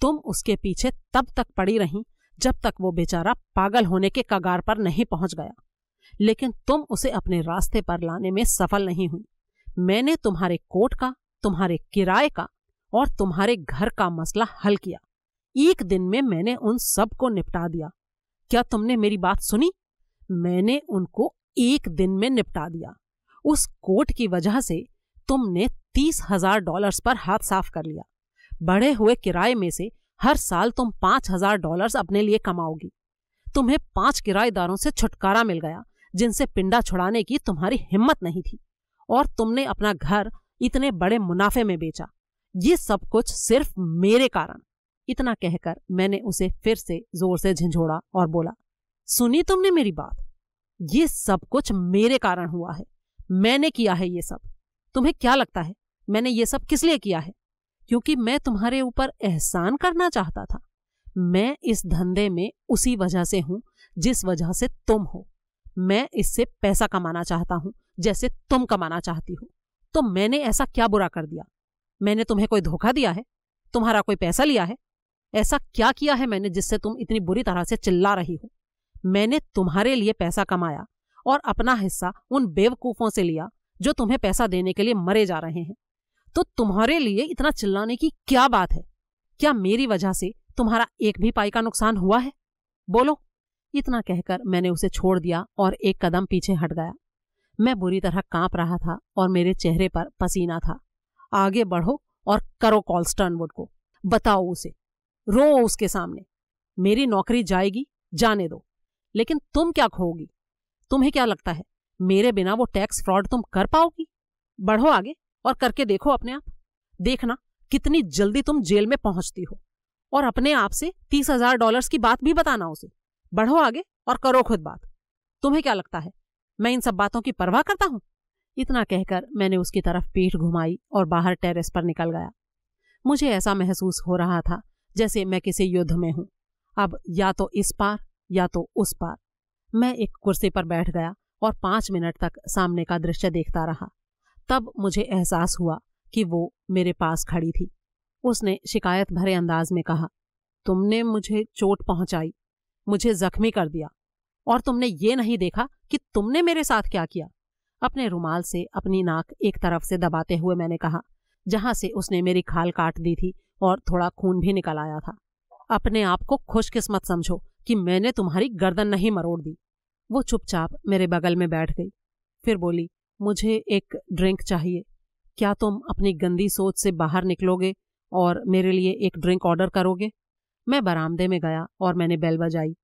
तुम उसके पीछे तब तक पड़ी रही जब तक वो बेचारा पागल होने के कगार पर नहीं पहुंच गया लेकिन तुम उसे अपने रास्ते पर लाने में सफल नहीं हुई मैंने तुम्हारे कोट का तुम्हारे किराए का और तुम्हारे घर का मसला हल किया एक दिन में मैंने उन सब को निपटा दिया क्या तुमने मेरी बात सुनी मैंने उनको एक दिन में निपटा दिया उस कोट की वजह से तुमने तीस हजार डॉलर्स पर हाथ साफ कर लिया बढ़े हुए किराए में से हर साल तुम पांच हजार डॉलर अपने लिए कमाओगी तुम्हें पांच किराएदारों से छुटकारा मिल गया जिनसे पिंडा छुड़ाने की तुम्हारी हिम्मत नहीं थी और तुमने अपना घर इतने बड़े मुनाफे में बेचा ये सब कुछ सिर्फ मेरे कारण इतना कहकर मैंने उसे फिर से जोर से झिझोड़ा और बोला सुनी तुमने मेरी बात ये सब कुछ मेरे कारण हुआ है मैंने किया है ये सब तुम्हें क्या लगता है मैंने ये सब किस लिए किया है क्योंकि मैं तुम्हारे ऊपर एहसान करना चाहता था मैं इस धंधे में उसी वजह से हूं जिस वजह से तुम हो मैं इससे पैसा कमाना चाहता हूं जैसे तुम कमाना चाहती हो तो मैंने ऐसा क्या बुरा कर दिया मैंने तुम्हें कोई धोखा दिया है तुम्हारा कोई पैसा लिया है ऐसा क्या किया है मैंने जिससे तुम इतनी बुरी तरह से चिल्ला रही हो मैंने तुम्हारे लिए पैसा कमाया और अपना हिस्सा उन बेवकूफों से लिया जो तुम्हें पैसा देने के लिए मरे जा रहे हैं तो तुम्हारे लिए इतना चिल्लाने की क्या बात है क्या मेरी वजह से तुम्हारा एक भी पाई का नुकसान हुआ है बोलो इतना कहकर मैंने उसे छोड़ दिया और एक कदम पीछे हट गया मैं बुरी तरह कांप रहा था और मेरे चेहरे पर पसीना था आगे बढ़ो और करो कॉल स्टर्नवुड को बताओ उसे रो उसके सामने मेरी नौकरी जाएगी जाने दो लेकिन तुम क्या खोगी तुम्हें क्या लगता है मेरे बिना वो टैक्स फ्रॉड तुम कर पाओगी बढ़ो आगे और करके देखो अपने आप देखना कितनी जल्दी तुम जेल में पहुंचती हो और अपने आप से तीस हजार डॉलर की बात भी बताना उसे बढ़ो आगे और करो खुद बात तुम्हें क्या लगता है मैं इन सब बातों की परवाह करता हूँ इतना कहकर मैंने उसकी तरफ पीठ घुमाई और बाहर टेरेस पर निकल गया मुझे ऐसा महसूस हो रहा था जैसे मैं किसी युद्ध में हूं अब या तो इस पार या तो उस पार मैं एक कुर्सी पर बैठ गया और पांच मिनट तक सामने का दृश्य देखता रहा तब मुझे एहसास हुआ कि वो मेरे पास खड़ी थी उसने शिकायत भरे अंदाज में कहा तुमने मुझे चोट पहुंचाई मुझे जख्मी कर दिया और तुमने ये नहीं देखा कि तुमने मेरे साथ क्या किया अपने रुमाल से अपनी नाक एक तरफ से दबाते हुए मैंने कहा जहां से उसने मेरी खाल काट दी थी और थोड़ा खून भी निकल आया था अपने आप को खुशकिस्मत समझो कि मैंने तुम्हारी गर्दन नहीं मरोड़ दी वो चुपचाप मेरे बगल में बैठ गई फिर बोली मुझे एक ड्रिंक चाहिए क्या तुम अपनी गंदी सोच से बाहर निकलोगे और मेरे लिए एक ड्रिंक ऑर्डर करोगे मैं बरामदे में गया और मैंने बेल बजाई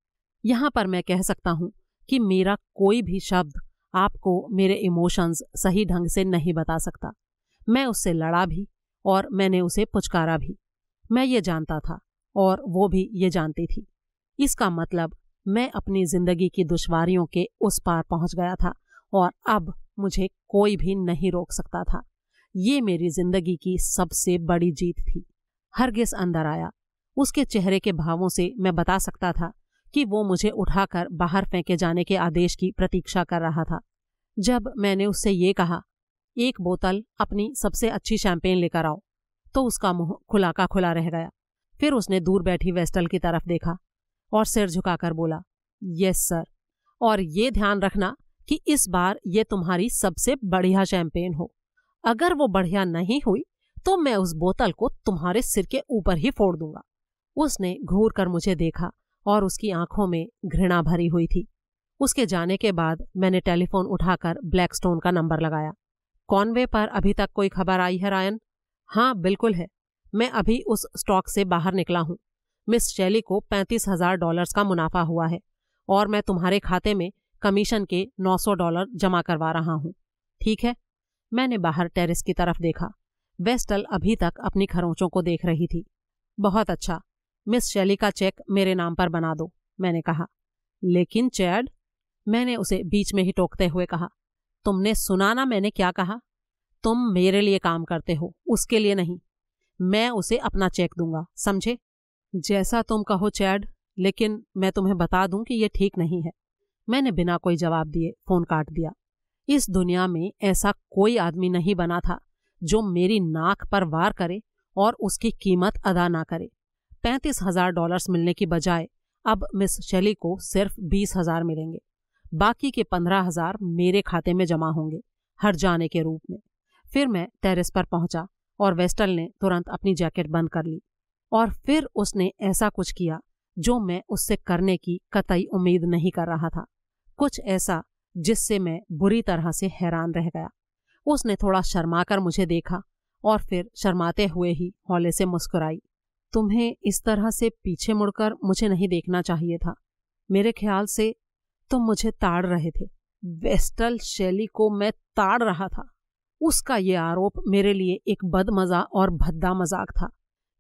यहाँ पर मैं कह सकता हूँ कि मेरा कोई भी शब्द आपको मेरे इमोशंस सही ढंग से नहीं बता सकता मैं उससे लड़ा भी और मैंने उसे पुचकारा भी मैं ये जानता था और वो भी ये जानती थी इसका मतलब मैं अपनी जिंदगी की दुश्वारियों के उस पार पहुंच गया था और अब मुझे कोई भी नहीं रोक सकता था ये मेरी जिंदगी की सबसे बड़ी जीत थी हरगिस अंदर आया उसके चेहरे के भावों से मैं बता सकता था कि वो मुझे उठाकर बाहर फेंके जाने के आदेश की प्रतीक्षा कर रहा था जब मैंने उससे ये कहा एक बोतल अपनी सबसे अच्छी शैंपेन लेकर आओ तो उसका मुंह खुला का खुला रह गया फिर उसने दूर बैठी वेस्टल की तरफ देखा और सिर झुकाकर बोला यस सर और ये ध्यान रखना कि इस बार ये तुम्हारी सबसे बढ़िया शैंपेन हो अगर वो बढ़िया नहीं हुई तो मैं उस बोतल को तुम्हारे सिर के ऊपर ही फोड़ दूंगा उसने घूर कर मुझे देखा और उसकी आंखों में घृणा भरी हुई थी उसके जाने के बाद मैंने टेलीफोन उठाकर ब्लैकस्टोन का नंबर लगाया कॉनवे पर अभी तक कोई खबर आई है रायन हाँ बिल्कुल है मैं अभी उस स्टॉक से बाहर निकला हूँ मिस शैली को पैंतीस हजार डॉलर्स का मुनाफा हुआ है और मैं तुम्हारे खाते में कमीशन के 900 डॉलर जमा करवा रहा हूँ ठीक है मैंने बाहर टेरेस की तरफ देखा वेस्टल अभी तक अपनी खरोंचों को देख रही थी बहुत अच्छा मिस शैली का चेक मेरे नाम पर बना दो मैंने कहा लेकिन चैड मैंने उसे बीच में ही टोकते हुए कहा तुमने सुना ना मैंने क्या कहा तुम मेरे लिए काम करते हो उसके लिए नहीं मैं उसे अपना चेक दूंगा समझे जैसा तुम कहो चैड लेकिन मैं तुम्हें बता दूं कि यह ठीक नहीं है मैंने बिना कोई जवाब दिए फोन काट दिया इस दुनिया में ऐसा कोई आदमी नहीं बना था जो मेरी नाक पर वार करे और उसकी कीमत अदा ना करे पैंतीस हजार डॉलर्स मिलने की बजाय अब मिस शैली को सिर्फ बीस हजार मिलेंगे बाकी के पंद्रह हजार मेरे खाते में जमा होंगे हर जाने के रूप में फिर मैं टेरिस पर पहुंचा और वेस्टल ने तुरंत अपनी जैकेट बंद कर ली और फिर उसने ऐसा कुछ किया जो मैं उससे करने की कतई उम्मीद नहीं कर रहा था कुछ ऐसा जिससे मैं बुरी तरह से हैरान रह गया उसने थोड़ा शर्मा कर मुझे देखा और फिर शर्माते हुए ही हौले से मुस्कुराई तुम्हें इस तरह से पीछे मुड़कर मुझे नहीं देखना चाहिए था मेरे ख्याल से तुम मुझे ताड़ रहे थे वेस्टल शैली को मैं ताड़ रहा था उसका ये आरोप मेरे लिए एक बदमजा और भद्दा मजाक था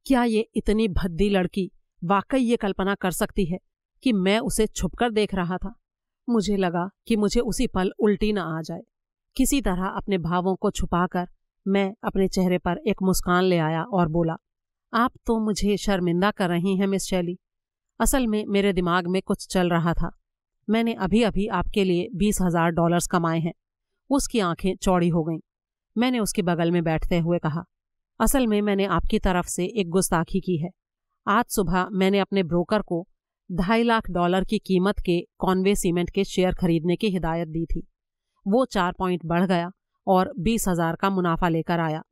क्या ये इतनी भद्दी लड़की वाकई ये कल्पना कर सकती है कि मैं उसे छुपकर देख रहा था मुझे लगा कि मुझे उसी पल उल्टी न आ जाए किसी तरह अपने भावों को छुपाकर मैं अपने चेहरे पर एक मुस्कान ले आया और बोला आप तो मुझे शर्मिंदा कर रही हैं मिस शैली असल में मेरे दिमाग में कुछ चल रहा था मैंने अभी अभी आपके लिए बीस हजार डॉलर्स कमाए हैं उसकी आंखें चौड़ी हो गईं मैंने उसके बगल में बैठते हुए कहा असल में मैंने आपकी तरफ से एक गुस्ताखी की है आज सुबह मैंने अपने ब्रोकर को ढाई लाख डॉलर की कीमत के कॉन्वे सीमेंट के शेयर खरीदने की हिदायत दी थी वो चार पॉइंट बढ़ गया और बीस हजार का मुनाफा लेकर आया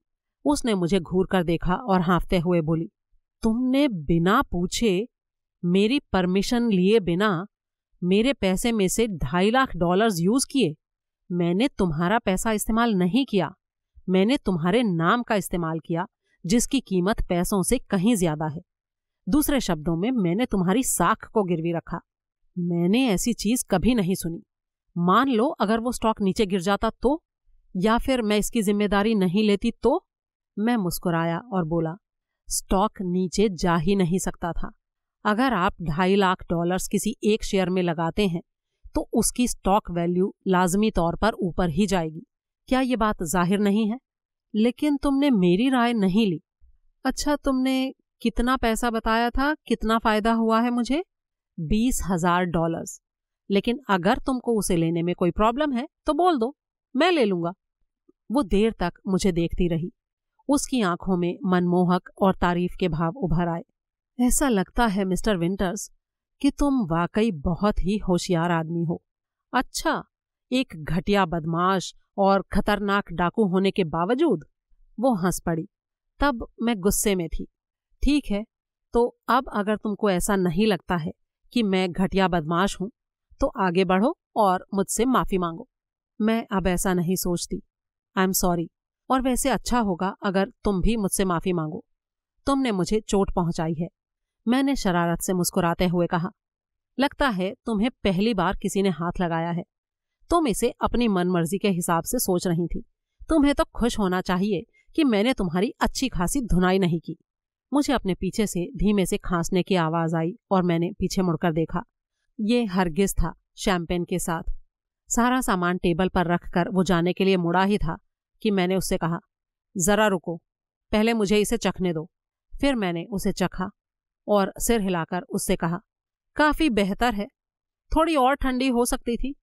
उसने मुझे घूर कर देखा और हाँफते हुए बोली तुमने बिना पूछे मेरी परमिशन लिए बिना मेरे पैसे में से ढाई लाख डॉलर्स यूज किए मैंने तुम्हारा पैसा इस्तेमाल नहीं किया मैंने तुम्हारे नाम का इस्तेमाल किया जिसकी कीमत पैसों से कहीं ज्यादा है दूसरे शब्दों में मैंने तुम्हारी साख को गिरवी रखा मैंने ऐसी चीज कभी नहीं सुनी मान लो अगर वो स्टॉक नीचे गिर जाता तो या फिर मैं इसकी जिम्मेदारी नहीं लेती तो मैं मुस्कुराया और बोला स्टॉक नीचे जा ही नहीं सकता था अगर आप ढाई लाख डॉलर्स किसी एक शेयर में लगाते हैं तो उसकी स्टॉक वैल्यू लाजमी तौर पर ऊपर ही जाएगी क्या ये बात जाहिर नहीं है लेकिन तुमने मेरी राय नहीं ली अच्छा तुमने कितना पैसा बताया था कितना फ़ायदा हुआ है मुझे बीस हजार डॉलर लेकिन अगर तुमको उसे लेने में कोई प्रॉब्लम है तो बोल दो मैं ले लूंगा वो देर तक मुझे देखती रही उसकी आंखों में मनमोहक और तारीफ के भाव उभर आए ऐसा लगता है मिस्टर विंटर्स कि तुम वाकई बहुत ही होशियार आदमी हो अच्छा एक घटिया बदमाश और खतरनाक डाकू होने के बावजूद वो हंस पड़ी तब मैं गुस्से में थी ठीक है तो अब अगर तुमको ऐसा नहीं लगता है कि मैं घटिया बदमाश हूं तो आगे बढ़ो और मुझसे माफी मांगो मैं अब ऐसा नहीं सोचती आई एम सॉरी और वैसे अच्छा होगा अगर तुम भी मुझसे माफी मांगो तुमने मुझे चोट पहुंचाई है मैंने शरारत से मुस्कुराते हुए कहा लगता है तुम्हें पहली बार किसी ने हाथ लगाया है तुम इसे अपनी मनमर्जी के हिसाब से सोच रही थी तुम्हें तो खुश होना चाहिए कि मैंने तुम्हारी अच्छी खासी धुनाई नहीं की मुझे अपने पीछे से धीमे से खांसने की आवाज़ आई और मैंने पीछे मुड़कर देखा ये हरगिज था शैम्पेन के साथ सारा सामान टेबल पर रखकर वो जाने के लिए मुड़ा ही था कि मैंने उससे कहा ज़रा रुको पहले मुझे इसे चखने दो फिर मैंने उसे चखा और सिर हिलाकर उससे कहा काफ़ी बेहतर है थोड़ी और ठंडी हो सकती थी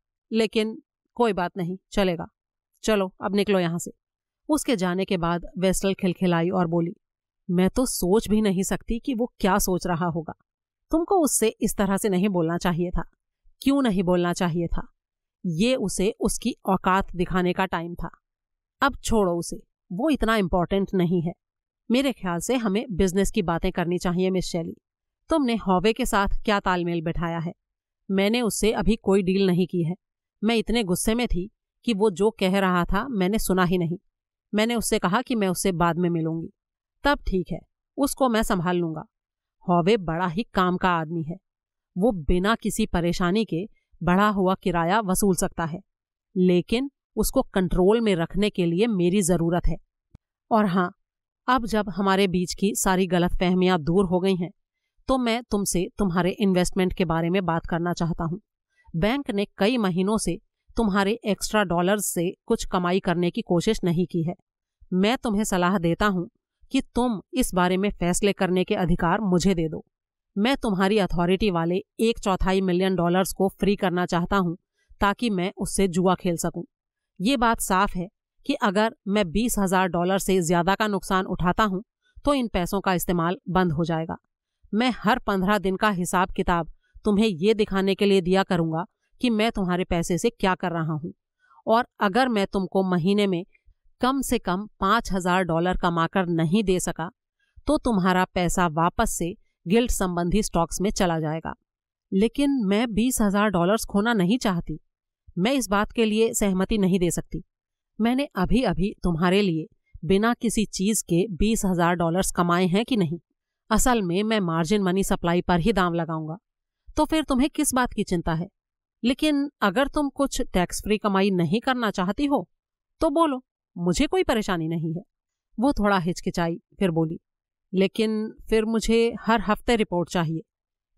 लेकिन कोई बात नहीं चलेगा चलो अब निकलो यहां से उसके जाने के बाद वेस्टल खिलखिलाई और बोली मैं तो सोच भी नहीं सकती कि वो क्या सोच रहा होगा तुमको उससे इस तरह से नहीं बोलना चाहिए था क्यों नहीं बोलना चाहिए था ये उसे उसकी औकात दिखाने का टाइम था अब छोड़ो उसे वो इतना इम्पोर्टेंट नहीं है मेरे ख्याल से हमें बिजनेस की बातें करनी चाहिए मिस शैली तुमने हॉवे के साथ क्या तालमेल बैठाया है मैंने उससे अभी कोई डील नहीं की है मैं इतने गुस्से में थी कि वो जो कह रहा था मैंने सुना ही नहीं मैंने उससे कहा कि मैं उससे बाद में मिलूंगी तब ठीक है उसको मैं संभाल लूंगा हॉवे बड़ा ही काम का आदमी है वो बिना किसी परेशानी के बढ़ा हुआ किराया वसूल सकता है लेकिन उसको कंट्रोल में रखने के लिए मेरी ज़रूरत है और हाँ अब जब हमारे बीच की सारी गलत फहमियां दूर हो गई हैं तो मैं तुमसे तुम्हारे इन्वेस्टमेंट के बारे में बात करना चाहता हूँ बैंक ने कई महीनों से तुम्हारे एक्स्ट्रा डॉलर्स से कुछ कमाई करने की कोशिश नहीं की है मैं तुम्हें सलाह देता हूँ कि तुम इस बारे में फैसले करने के अधिकार मुझे दे दो मैं तुम्हारी अथॉरिटी वाले एक चौथाई मिलियन डॉलर्स को फ्री करना चाहता हूं ताकि मैं उससे जुआ खेल सकूं ये बात साफ है कि अगर मैं बीस हजार डॉलर से ज्यादा का नुकसान उठाता हूं तो इन पैसों का इस्तेमाल बंद हो जाएगा मैं हर पंद्रह दिन का हिसाब किताब तुम्हें ये दिखाने के लिए दिया करूंगा कि मैं तुम्हारे पैसे से क्या कर रहा हूं और अगर मैं तुमको महीने में कम से कम पांच हजार डॉलर कमाकर नहीं दे सका तो तुम्हारा पैसा वापस से गिल्ट संबंधी स्टॉक्स में चला जाएगा लेकिन मैं बीस हजार डॉलर्स खोना नहीं चाहती मैं इस बात के लिए सहमति नहीं दे सकती मैंने अभी अभी तुम्हारे लिए बिना किसी चीज के बीस हजार डॉलर्स कमाए हैं कि नहीं असल में मैं मार्जिन मनी सप्लाई पर ही दाम लगाऊंगा तो फिर तुम्हें किस बात की चिंता है लेकिन अगर तुम कुछ टैक्स फ्री कमाई नहीं करना चाहती हो तो बोलो मुझे कोई परेशानी नहीं है वो थोड़ा हिचकिचाई फिर बोली लेकिन फिर मुझे हर हफ्ते रिपोर्ट चाहिए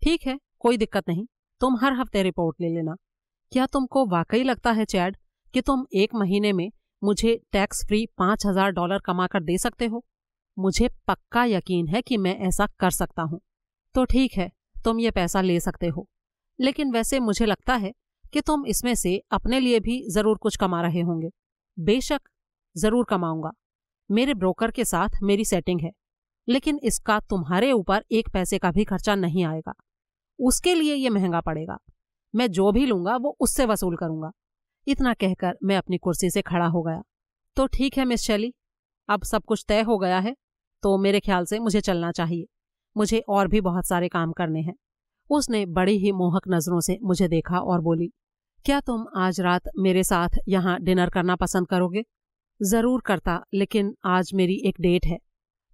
ठीक है कोई दिक्कत नहीं तुम हर हफ्ते रिपोर्ट ले लेना क्या तुमको वाकई लगता है चैड कि तुम एक महीने में मुझे टैक्स फ्री पांच हजार डॉलर कमा कर दे सकते हो मुझे पक्का यकीन है कि मैं ऐसा कर सकता हूँ तो ठीक है तुम ये पैसा ले सकते हो लेकिन वैसे मुझे लगता है कि तुम इसमें से अपने लिए भी जरूर कुछ कमा रहे होंगे बेशक जरूर कमाऊंगा मेरे ब्रोकर के साथ मेरी सेटिंग है लेकिन इसका तुम्हारे ऊपर एक पैसे का भी खर्चा नहीं आएगा उसके लिए ये महंगा पड़ेगा मैं जो भी लूंगा वो उससे वसूल करूंगा इतना कहकर मैं अपनी कुर्सी से खड़ा हो गया तो ठीक है मिस शैली अब सब कुछ तय हो गया है तो मेरे ख्याल से मुझे चलना चाहिए मुझे और भी बहुत सारे काम करने हैं उसने बड़ी ही मोहक नज़रों से मुझे देखा और बोली क्या तुम आज रात मेरे साथ यहाँ डिनर करना पसंद करोगे ज़रूर करता लेकिन आज मेरी एक डेट है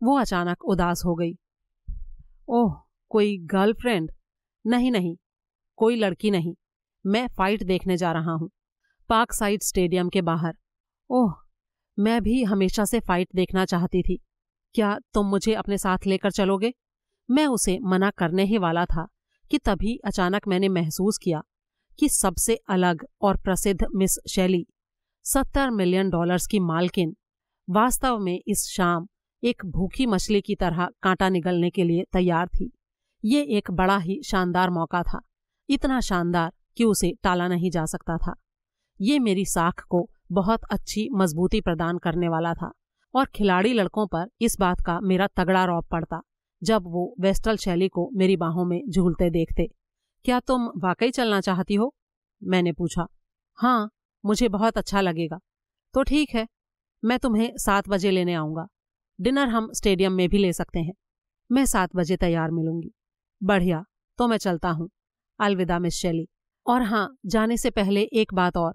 वो अचानक उदास हो गई ओह कोई गर्लफ्रेंड नहीं नहीं कोई लड़की नहीं मैं फाइट देखने जा रहा हूँ पार्क साइड स्टेडियम के बाहर ओह मैं भी हमेशा से फाइट देखना चाहती थी क्या तुम मुझे अपने साथ लेकर चलोगे मैं उसे मना करने ही वाला था कि तभी अचानक मैंने महसूस किया कि सबसे अलग और प्रसिद्ध मिस शैली सत्तर मिलियन डॉलर्स की मालकिन वास्तव में इस शाम एक भूखी मछली की तरह कांटा निगलने के लिए तैयार थी ये एक बड़ा ही शानदार मौका था इतना शानदार कि उसे टाला नहीं जा सकता था ये मेरी साख को बहुत अच्छी मजबूती प्रदान करने वाला था और खिलाड़ी लड़कों पर इस बात का मेरा तगड़ा रौब पड़ता जब वो वेस्टर्ल शैली को मेरी बाहों में झूलते देखते क्या तुम वाकई चलना चाहती हो मैंने पूछा हाँ मुझे बहुत अच्छा लगेगा तो ठीक है मैं तुम्हें सात बजे लेने आऊँगा डिनर हम स्टेडियम में भी ले सकते हैं मैं सात बजे तैयार मिलूंगी बढ़िया तो मैं चलता हूँ अलविदा मिस शैली और हाँ जाने से पहले एक बात और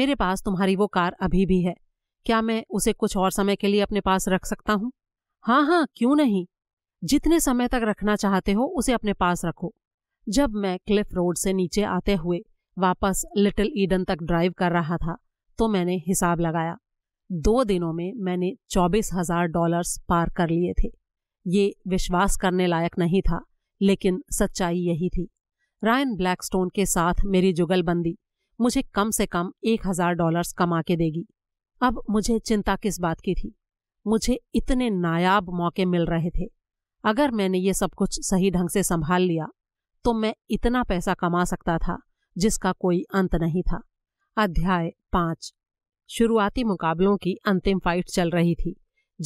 मेरे पास तुम्हारी वो कार अभी भी है क्या मैं उसे कुछ और समय के लिए अपने पास रख सकता हूँ हाँ हाँ क्यों नहीं जितने समय तक रखना चाहते हो उसे अपने पास रखो जब मैं क्लिफ रोड से नीचे आते हुए वापस लिटिल ईडन तक ड्राइव कर रहा था तो मैंने हिसाब लगाया दो दिनों में मैंने चौबीस हजार डॉलर्स पार कर लिए थे ये विश्वास करने लायक नहीं था लेकिन सच्चाई यही थी रायन ब्लैकस्टोन के साथ मेरी जुगलबंदी मुझे कम से कम एक हजार डॉलर्स कमा के देगी अब मुझे चिंता किस बात की थी मुझे इतने नायाब मौके मिल रहे थे अगर मैंने ये सब कुछ सही ढंग से संभाल लिया तो मैं इतना पैसा कमा सकता था जिसका कोई अंत नहीं था अध्याय पाँच शुरुआती मुकाबलों की अंतिम फाइट चल रही थी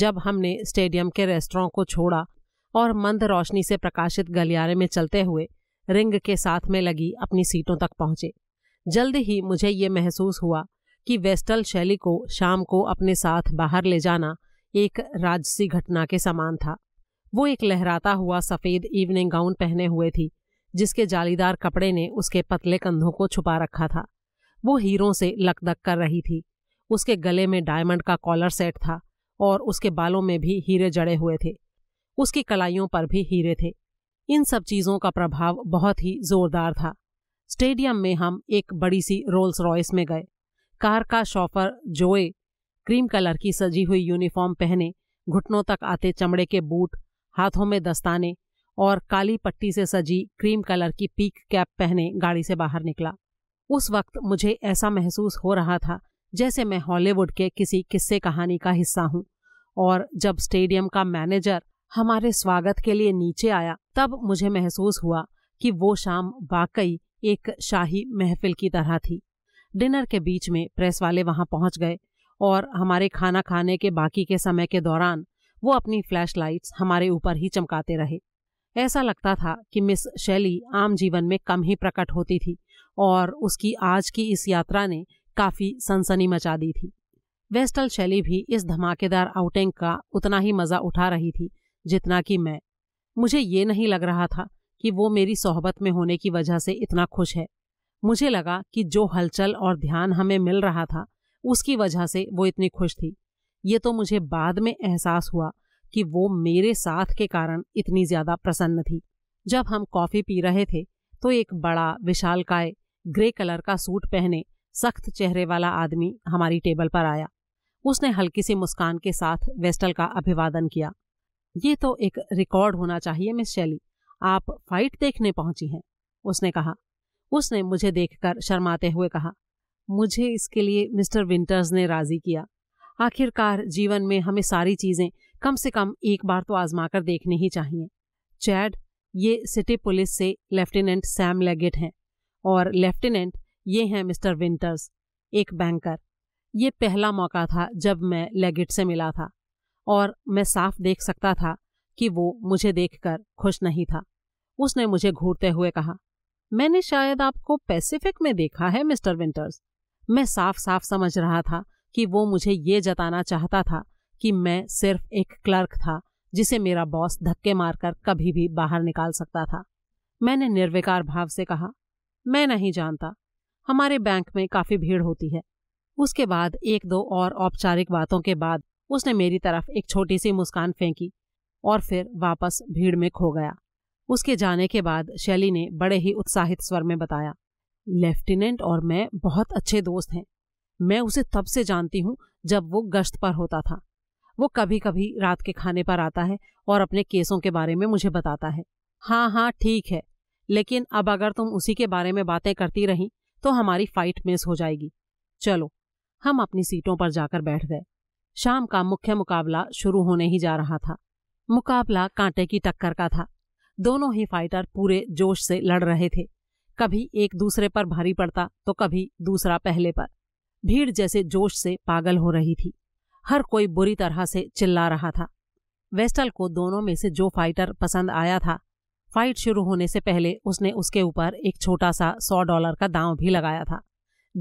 जब हमने स्टेडियम के रेस्टोरों को छोड़ा और मंद रोशनी से प्रकाशित गलियारे में चलते हुए रिंग के साथ में लगी अपनी सीटों तक पहुंचे जल्द ही मुझे ये महसूस हुआ कि वेस्टल शैली को शाम को अपने साथ बाहर ले जाना एक राजसी घटना के समान था वो एक लहराता हुआ सफ़ेद इवनिंग गाउन पहने हुए थी जिसके जालीदार कपड़े ने उसके पतले कंधों को छुपा रखा था वो हीरों से लकदक कर रही थी उसके गले में डायमंड का कॉलर सेट था और उसके बालों में भी हीरे जड़े हुए थे उसकी कलाइयों पर भी हीरे थे इन सब चीज़ों का प्रभाव बहुत ही जोरदार था स्टेडियम में हम एक बड़ी सी रोल्स रॉयस में गए कार का शॉफर जोए क्रीम कलर की सजी हुई यूनिफॉर्म पहने घुटनों तक आते चमड़े के बूट हाथों में दस्ताने और काली पट्टी से सजी क्रीम कलर की पीक कैप पहने गाड़ी से बाहर निकला उस वक्त मुझे ऐसा महसूस हो रहा था जैसे मैं हॉलीवुड के किसी किस्से कहानी का हिस्सा हूँ और जब स्टेडियम का मैनेजर हमारे स्वागत के लिए नीचे आया तब मुझे महसूस हुआ कि वो शाम वाकई एक शाही महफिल की तरह थी डिनर के बीच में प्रेस वाले वहां पहुंच गए और हमारे खाना खाने के बाकी के समय के दौरान वो अपनी फ्लैश लाइट्स हमारे ऊपर ही चमकाते रहे ऐसा लगता था कि मिस शैली आम जीवन में कम ही प्रकट होती थी और उसकी आज की इस यात्रा ने काफ़ी सनसनी मचा दी थी वेस्टल शैली भी इस धमाकेदार आउटिंग का उतना ही मज़ा उठा रही थी जितना कि मैं मुझे ये नहीं लग रहा था कि वो मेरी सोहबत में होने की वजह से इतना खुश है मुझे लगा कि जो हलचल और ध्यान हमें मिल रहा था उसकी वजह से वो इतनी खुश थी ये तो मुझे बाद में एहसास हुआ कि वो मेरे साथ के कारण इतनी ज्यादा प्रसन्न थी जब हम कॉफी पी रहे थे तो एक बड़ा विशालकाय ग्रे कलर का सूट पहने सख्त चेहरे वाला आदमी हमारी टेबल पर आया उसने हल्की सी मुस्कान के साथ वेस्टल का अभिवादन किया ये तो एक रिकॉर्ड होना चाहिए मिस शैली आप फाइट देखने पहुंची हैं उसने कहा उसने मुझे देखकर शर्माते हुए कहा मुझे इसके लिए मिस्टर विंटर्स ने राजी किया आखिरकार जीवन में हमें सारी चीज़ें कम से कम एक बार तो आजमा कर देखने ही चाहिए चैड ये सिटी पुलिस से लेफ्टिनेंट सैम लेगेट हैं और लेफ्टिनेंट ये हैं मिस्टर विंटर्स एक बैंकर ये पहला मौका था जब मैं लेगेट से मिला था और मैं साफ देख सकता था कि वो मुझे देखकर खुश नहीं था उसने मुझे घूरते हुए कहा मैंने शायद आपको पैसिफिक में देखा है मिस्टर विंटर्स मैं साफ साफ समझ रहा था कि वो मुझे ये जताना चाहता था कि मैं सिर्फ एक क्लर्क था जिसे मेरा बॉस धक्के मारकर कभी भी बाहर निकाल सकता था मैंने निर्विकार भाव से कहा मैं नहीं जानता हमारे बैंक में काफी भीड़ होती है उसके बाद एक दो और औपचारिक बातों के बाद उसने मेरी तरफ एक छोटी सी मुस्कान फेंकी और फिर वापस भीड़ में खो गया उसके जाने के बाद शैली ने बड़े ही उत्साहित स्वर में बताया लेफ्टिनेंट और मैं बहुत अच्छे दोस्त हैं मैं उसे तब से जानती हूँ जब वो गश्त पर होता था वो कभी कभी रात के खाने पर आता है और अपने केसों के बारे में मुझे बताता है हाँ हाँ ठीक है लेकिन अब अगर तुम उसी के बारे में बातें करती रहीं तो हमारी फाइट मिस हो जाएगी चलो हम अपनी सीटों पर जाकर बैठ गए शाम का मुख्य मुकाबला शुरू होने ही जा रहा था मुकाबला कांटे की टक्कर का था दोनों ही फाइटर पूरे जोश से लड़ रहे थे कभी एक दूसरे पर भारी पड़ता तो कभी दूसरा पहले पर भीड़ जैसे जोश से पागल हो रही थी हर कोई बुरी तरह से चिल्ला रहा था वेस्टल को दोनों में से जो फाइटर पसंद आया था फाइट शुरू होने से पहले उसने उसके ऊपर एक छोटा सा सौ डॉलर का दांव भी लगाया था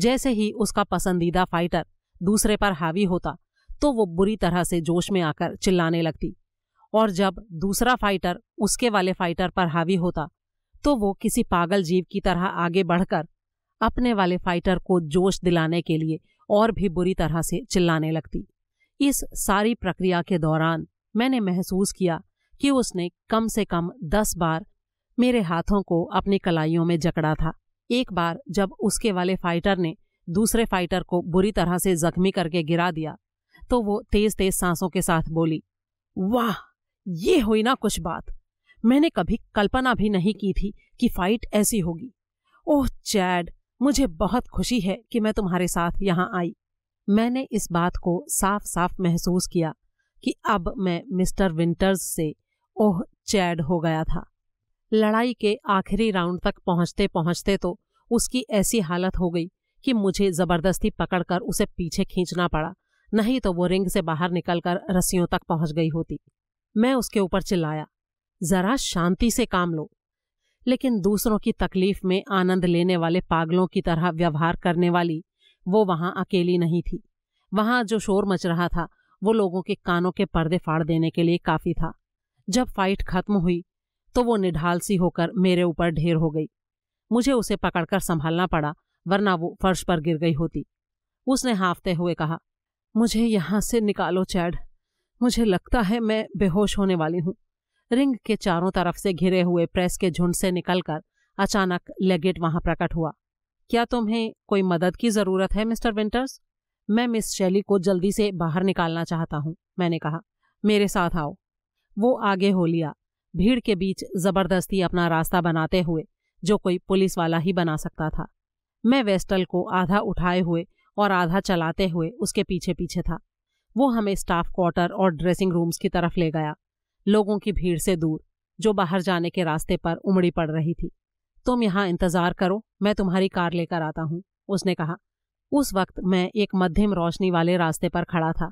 जैसे ही उसका पसंदीदा फाइटर दूसरे पर हावी होता तो वो बुरी तरह से जोश में आकर चिल्लाने लगती और जब दूसरा फाइटर उसके वाले फाइटर पर हावी होता तो वो किसी पागल जीव की तरह आगे बढ़कर अपने वाले फाइटर को जोश दिलाने के लिए और भी बुरी तरह से चिल्लाने लगती इस सारी प्रक्रिया के दौरान मैंने महसूस किया कि उसने कम से कम दस बार मेरे हाथों को अपनी कलाइयों में जकड़ा था एक बार जब उसके वाले फाइटर ने दूसरे फाइटर को बुरी तरह से जख्मी करके गिरा दिया तो वो तेज तेज सांसों के साथ बोली वाह ये हुई ना कुछ बात मैंने कभी कल्पना भी नहीं की थी कि फाइट ऐसी होगी ओह चैड मुझे बहुत खुशी है कि मैं तुम्हारे साथ यहाँ आई मैंने इस बात को साफ साफ महसूस किया कि अब मैं मिस्टर विंटर्स से ओह चैड हो गया था लड़ाई के आखिरी राउंड तक पहुंचते पहुंचते तो उसकी ऐसी हालत हो गई कि मुझे जबरदस्ती पकड़कर उसे पीछे खींचना पड़ा नहीं तो वो रिंग से बाहर निकलकर रस्सियों तक पहुंच गई होती मैं उसके ऊपर चिल्लाया जरा शांति से काम लो लेकिन दूसरों की तकलीफ में आनंद लेने वाले पागलों की तरह व्यवहार करने वाली वो वहां अकेली नहीं थी वहां जो शोर मच रहा था वो लोगों के कानों के पर्दे फाड़ देने के लिए काफी था जब फाइट खत्म हुई तो वो निढाल सी होकर मेरे ऊपर ढेर हो गई मुझे उसे पकड़कर संभालना पड़ा वरना वो फर्श पर गिर गई होती उसने हाफते हुए कहा मुझे यहां से निकालो चैड मुझे लगता है मैं बेहोश होने वाली हूँ रिंग के चारों तरफ से घिरे हुए प्रेस के झुंड से निकलकर अचानक लेगेट वहां प्रकट हुआ क्या तुम्हें कोई मदद की ज़रूरत है मिस्टर विंटर्स मैं मिस शैली को जल्दी से बाहर निकालना चाहता हूँ मैंने कहा मेरे साथ आओ वो आगे हो लिया भीड़ के बीच जबरदस्ती अपना रास्ता बनाते हुए जो कोई पुलिस वाला ही बना सकता था मैं वेस्टल को आधा उठाए हुए और आधा चलाते हुए उसके पीछे पीछे था वो हमें स्टाफ क्वार्टर और ड्रेसिंग रूम्स की तरफ ले गया लोगों की भीड़ से दूर जो बाहर जाने के रास्ते पर उमड़ी पड़ रही थी तुम यहां इंतज़ार करो मैं तुम्हारी कार लेकर आता हूँ उसने कहा उस वक्त मैं एक मध्यम रोशनी वाले रास्ते पर खड़ा था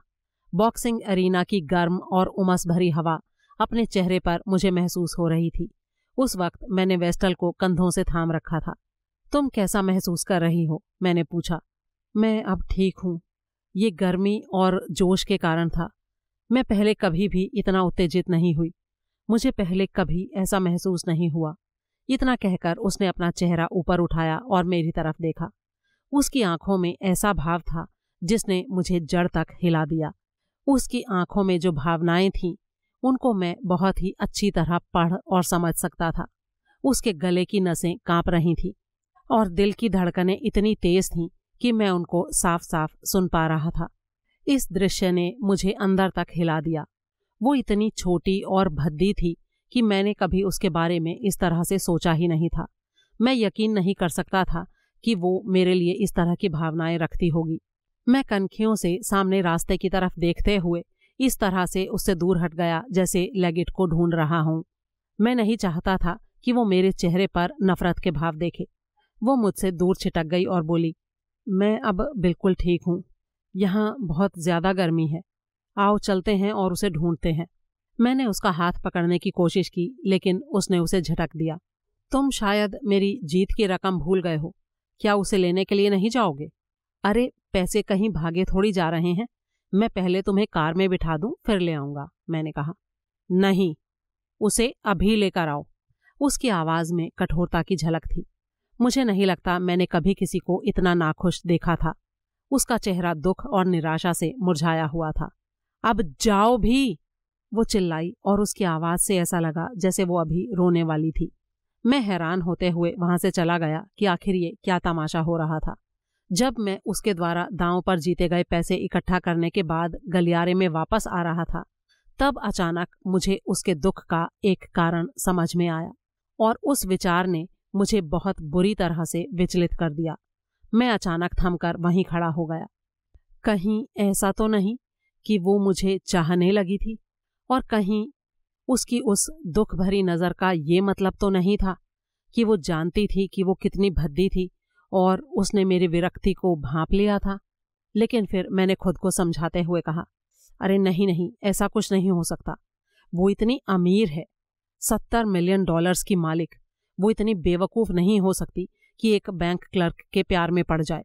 बॉक्सिंग अरीना की गर्म और उमस भरी हवा अपने चेहरे पर मुझे महसूस हो रही थी उस वक्त मैंने वेस्टल को कंधों से थाम रखा था तुम कैसा महसूस कर रही हो मैंने पूछा मैं अब ठीक हूँ ये गर्मी और जोश के कारण था मैं पहले कभी भी इतना उत्तेजित नहीं हुई मुझे पहले कभी ऐसा महसूस नहीं हुआ इतना कहकर उसने अपना चेहरा ऊपर उठाया और मेरी तरफ देखा उसकी आंखों में ऐसा भाव था जिसने मुझे जड़ तक हिला दिया उसकी आंखों में जो भावनाएं थीं उनको मैं बहुत ही अच्छी तरह पढ़ और समझ सकता था उसके गले की नसें कांप रही थीं और दिल की धड़कनें इतनी तेज थीं कि मैं उनको साफ साफ सुन पा रहा था इस दृश्य ने मुझे अंदर तक हिला दिया वो इतनी छोटी और भद्दी थी कि मैंने कभी उसके बारे में इस तरह से सोचा ही नहीं था मैं यकीन नहीं कर सकता था कि वो मेरे लिए इस तरह की भावनाएं रखती होगी मैं कनखियों से सामने रास्ते की तरफ देखते हुए इस तरह से उससे दूर हट गया जैसे लेगेट को ढूंढ रहा हूँ मैं नहीं चाहता था कि वो मेरे चेहरे पर नफरत के भाव देखे वो मुझसे दूर छिटक गई और बोली मैं अब बिल्कुल ठीक हूँ यहाँ बहुत ज़्यादा गर्मी है आओ चलते हैं और उसे ढूंढते हैं मैंने उसका हाथ पकड़ने की कोशिश की लेकिन उसने उसे झटक दिया तुम शायद मेरी जीत की रकम भूल गए हो क्या उसे लेने के लिए नहीं जाओगे अरे पैसे कहीं भागे थोड़ी जा रहे हैं मैं पहले तुम्हें कार में बिठा दूं फिर ले आऊंगा मैंने कहा नहीं उसे अभी लेकर आओ उसकी आवाज में कठोरता की झलक थी मुझे नहीं लगता मैंने कभी किसी को इतना नाखुश देखा था उसका चेहरा दुख और निराशा से मुरझाया हुआ था अब जाओ भी वो चिल्लाई और उसकी आवाज़ से ऐसा लगा जैसे वो अभी रोने वाली थी मैं हैरान होते हुए वहां से चला गया कि आखिर ये क्या तमाशा हो रहा था जब मैं उसके द्वारा दांव पर जीते गए पैसे इकट्ठा करने के बाद गलियारे में वापस आ रहा था तब अचानक मुझे उसके दुख का एक कारण समझ में आया और उस विचार ने मुझे बहुत बुरी तरह से विचलित कर दिया मैं अचानक थमकर वहीं खड़ा हो गया कहीं ऐसा तो नहीं कि वो मुझे चाहने लगी थी और कहीं उसकी उस दुख भरी नज़र का ये मतलब तो नहीं था कि वो जानती थी कि वो कितनी भद्दी थी और उसने मेरी विरक्ति को भांप लिया था लेकिन फिर मैंने खुद को समझाते हुए कहा अरे नहीं नहीं ऐसा कुछ नहीं हो सकता वो इतनी अमीर है सत्तर मिलियन डॉलर्स की मालिक वो इतनी बेवकूफ़ नहीं हो सकती कि एक बैंक क्लर्क के प्यार में पड़ जाए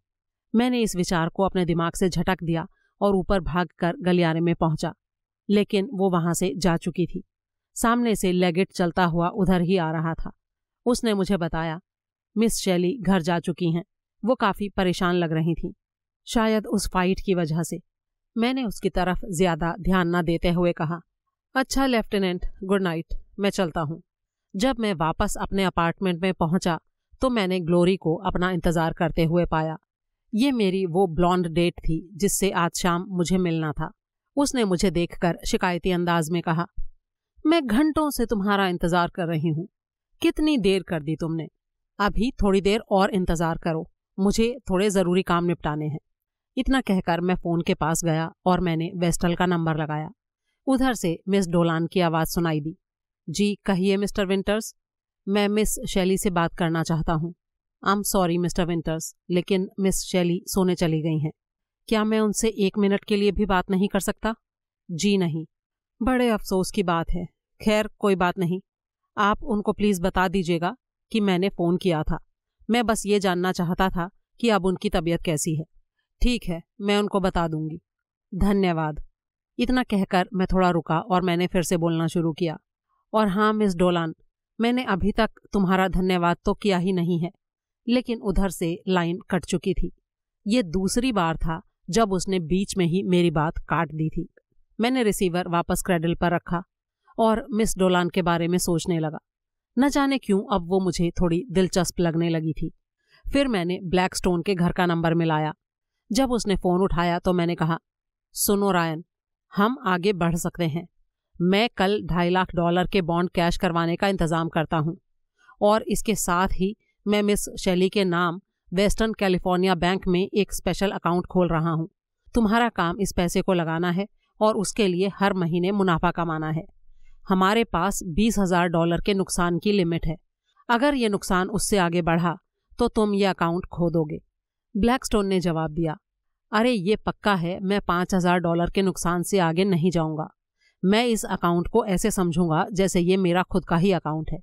मैंने इस विचार को अपने दिमाग से झटक दिया और ऊपर भागकर गलियारे में पहुंचा लेकिन वो वहां से जा चुकी थी सामने से लेगेट चलता हुआ उधर ही आ रहा था उसने मुझे बताया मिस शैली घर जा चुकी हैं वो काफ़ी परेशान लग रही थीं शायद उस फाइट की वजह से मैंने उसकी तरफ ज़्यादा ध्यान न देते हुए कहा अच्छा लेफ्टिनेंट गुड नाइट मैं चलता हूँ जब मैं वापस अपने अपार्टमेंट में पहुंचा तो मैंने ग्लोरी को अपना इंतज़ार करते हुए पाया ये मेरी वो ब्लॉन्ड डेट थी जिससे आज शाम मुझे मिलना था उसने मुझे देखकर शिकायती अंदाज में कहा मैं घंटों से तुम्हारा इंतजार कर रही हूँ कितनी देर कर दी तुमने अभी थोड़ी देर और इंतजार करो मुझे थोड़े ज़रूरी काम निपटाने हैं इतना कहकर मैं फ़ोन के पास गया और मैंने वेस्टल का नंबर लगाया उधर से मिस डोलान की आवाज़ सुनाई दी जी कहिए मिस्टर विंटर्स मैं मिस शैली से बात करना चाहता हूँ I am sorry mister Winters लेकिन मिस शैली सोने चली गई हैं क्या मैं उनसे एक मिनट के लिए भी बात नहीं कर सकता जी नहीं बड़े अफसोस की बात है खैर कोई बात नहीं आप उनको प्लीज़ बता दीजिएगा कि मैंने फ़ोन किया था मैं बस ये जानना चाहता था कि अब उनकी तबीयत कैसी है ठीक है मैं उनको बता दूंगी धन्यवाद इतना कहकर मैं थोड़ा रुका और मैंने फिर से बोलना शुरू किया और हाँ मिस डोलान मैंने अभी तक तुम्हारा धन्यवाद तो किया ही नहीं है लेकिन उधर से लाइन कट चुकी थी ये दूसरी बार था जब उसने बीच में ही मेरी बात काट दी थी मैंने रिसीवर वापस क्रेडल पर रखा और मिस डोलान के बारे में सोचने लगा न जाने क्यों अब वो मुझे थोड़ी दिलचस्प लगने लगी थी फिर मैंने ब्लैक स्टोन के घर का नंबर मिलाया जब उसने फ़ोन उठाया तो मैंने कहा सुनो रायन हम आगे बढ़ सकते हैं मैं कल ढाई लाख डॉलर के बॉन्ड कैश करवाने का इंतज़ाम करता हूँ और इसके साथ ही मैं मिस शैली के नाम वेस्टर्न कैलिफोर्निया बैंक में एक स्पेशल अकाउंट खोल रहा हूँ तुम्हारा काम इस पैसे को लगाना है और उसके लिए हर महीने मुनाफा कमाना है हमारे पास बीस हजार डॉलर के नुकसान की लिमिट है अगर ये नुकसान उससे आगे बढ़ा तो तुम ये अकाउंट खो दोगे ब्लैकस्टोन ने जवाब दिया अरे ये पक्का है मैं पाँच हजार डॉलर के नुकसान से आगे नहीं जाऊंगा मैं इस अकाउंट को ऐसे समझूंगा जैसे ये मेरा खुद का ही अकाउंट है